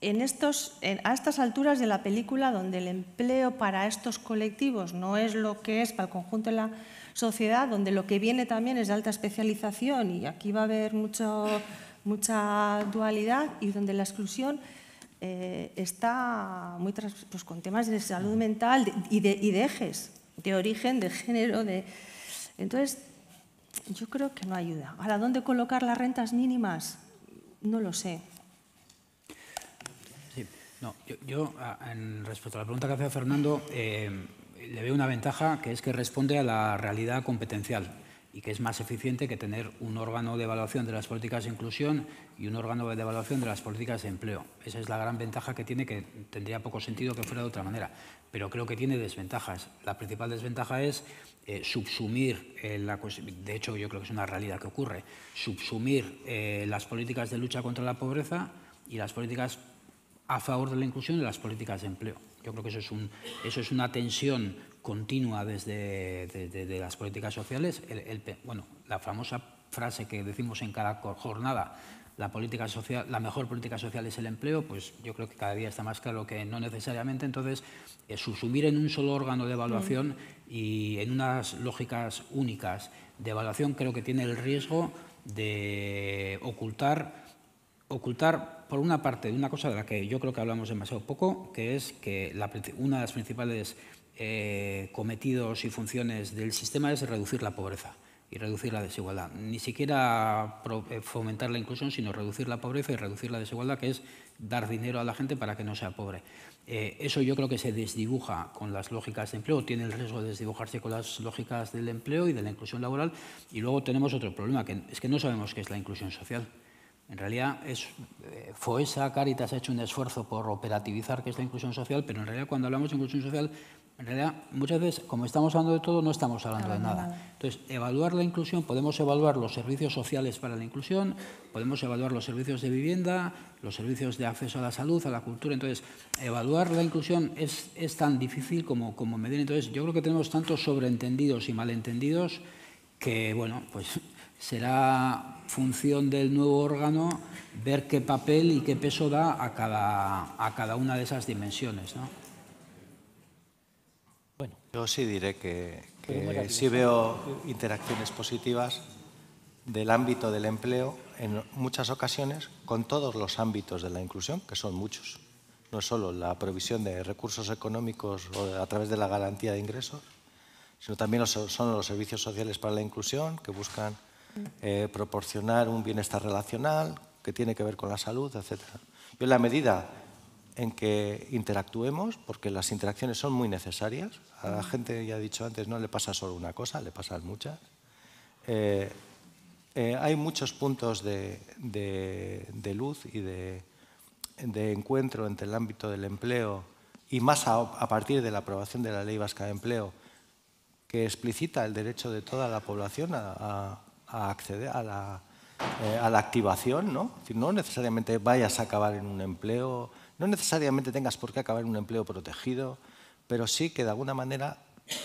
En estos, a estas alturas de la película, donde el empleo para estos colectivos no es lo que es para el conjunto de la sociedad, donde lo que viene también es de alta especialización y aquí va a haber mucho, mucha dualidad y donde la exclusión eh, está muy pues, con temas de salud mental y, de, y de, ejes, de origen, de género. De... Entonces, yo creo que no ayuda. Ahora, ¿dónde colocar las rentas mínimas? No lo sé. Sí, no, yo, en respecto a la pregunta que hace Fernando, eh, le veo una ventaja que es que responde a la realidad competencial y que es más eficiente que tener un órgano de evaluación de las políticas de inclusión y un órgano de evaluación de las políticas de empleo. Esa es la gran ventaja que tiene, que tendría poco sentido que fuera de otra manera, pero creo que tiene desventajas. La principal desventaja es eh, subsumir, eh, de hecho yo creo que es una realidad que ocurre, subsumir eh, las políticas de lucha contra la pobreza y las políticas a favor de la inclusión y las políticas de empleo. Yo creo que eso es, un, eso es una tensión continua desde, las políticas sociales, bueno, la famosa frase que decimos en cada jornada, la, política social, la mejor política social es el empleo, pues yo creo que cada día está más claro que no necesariamente. Entonces, eh, subsumir en un solo órgano de evaluación mm. y en unas lógicas únicas de evaluación creo que tiene el riesgo de ocultar, ocultar por una parte, una cosa de la que yo creo que hablamos demasiado poco, que es que una de las principales eh, cometidos y funciones del sistema es reducir la pobreza y reducir la desigualdad. Ni siquiera eh, fomentar la inclusión, sino reducir la pobreza y reducir la desigualdad, que es dar dinero a la gente para que no sea pobre. Eh, eso yo creo que se desdibuja con las lógicas de empleo, tiene el riesgo de desdibujarse con las lógicas del empleo y de la inclusión laboral. Y luego tenemos otro problema, que es que no sabemos qué es la inclusión social. En realidad, es, FOESA, Caritas ha hecho un esfuerzo por operativizar qué es la inclusión social, pero en realidad cuando hablamos de inclusión social en realidad, muchas veces, como estamos hablando de todo, no estamos hablando de nada. Entonces, evaluar la inclusión, podemos evaluar los servicios sociales para la inclusión, podemos evaluar los servicios de vivienda, los servicios de acceso a la salud, a la cultura. Entonces, evaluar la inclusión es, tan difícil como, como medir. Entonces, yo creo que tenemos tantos sobreentendidos y malentendidos que, bueno, pues será función del nuevo órgano ver qué papel y qué peso da a cada, a cada una de esas dimensiones. ¿no? Yo sí diré que, sí veo interacciones positivas del ámbito del empleo en muchas ocasiones con todos los ámbitos de la inclusión, que son muchos. No solo la provisión de recursos económicos a través de la garantía de ingresos, sino también son los servicios sociales para la inclusión, que buscan eh, proporcionar un bienestar relacional que tiene que ver con la salud, etc. Yo en la medida en que interactuemos, porque las interacciones son muy necesarias. A la gente, ya he dicho antes, no le pasa solo una cosa, le pasan muchas. Eh, eh, hay muchos puntos de, de, luz y de, de, encuentro entre el ámbito del empleo y más a, partir de la aprobación de la Ley Vasca de Empleo, que explicita el derecho de toda la población a, a, acceder a la, eh, a la activación, ¿no? decir, no necesariamente vayas a acabar en un empleo no necesariamente tengas por qué acabar en un empleo protegido, pero sí que de alguna manera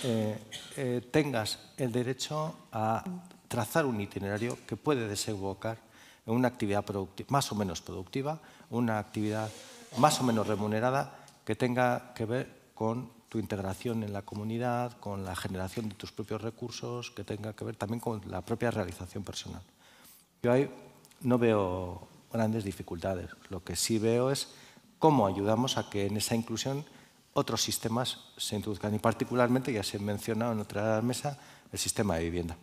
eh, eh, tengas el derecho a trazar un itinerario que puede desembocar en una actividad más o menos productiva, una actividad más o menos remunerada que tenga que ver con tu integración en la comunidad, con la generación de tus propios recursos, que tenga que ver también con la propia realización personal. Yo ahí no veo grandes dificultades. Lo que sí veo es cómo ayudamos a que en esa inclusión otros sistemas se introduzcan. Y particularmente, ya se ha mencionado en otra mesa, el sistema de vivienda.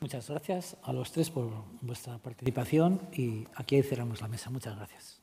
Muchas gracias a los tres por vuestra participación y aquí cerramos la mesa. Muchas gracias.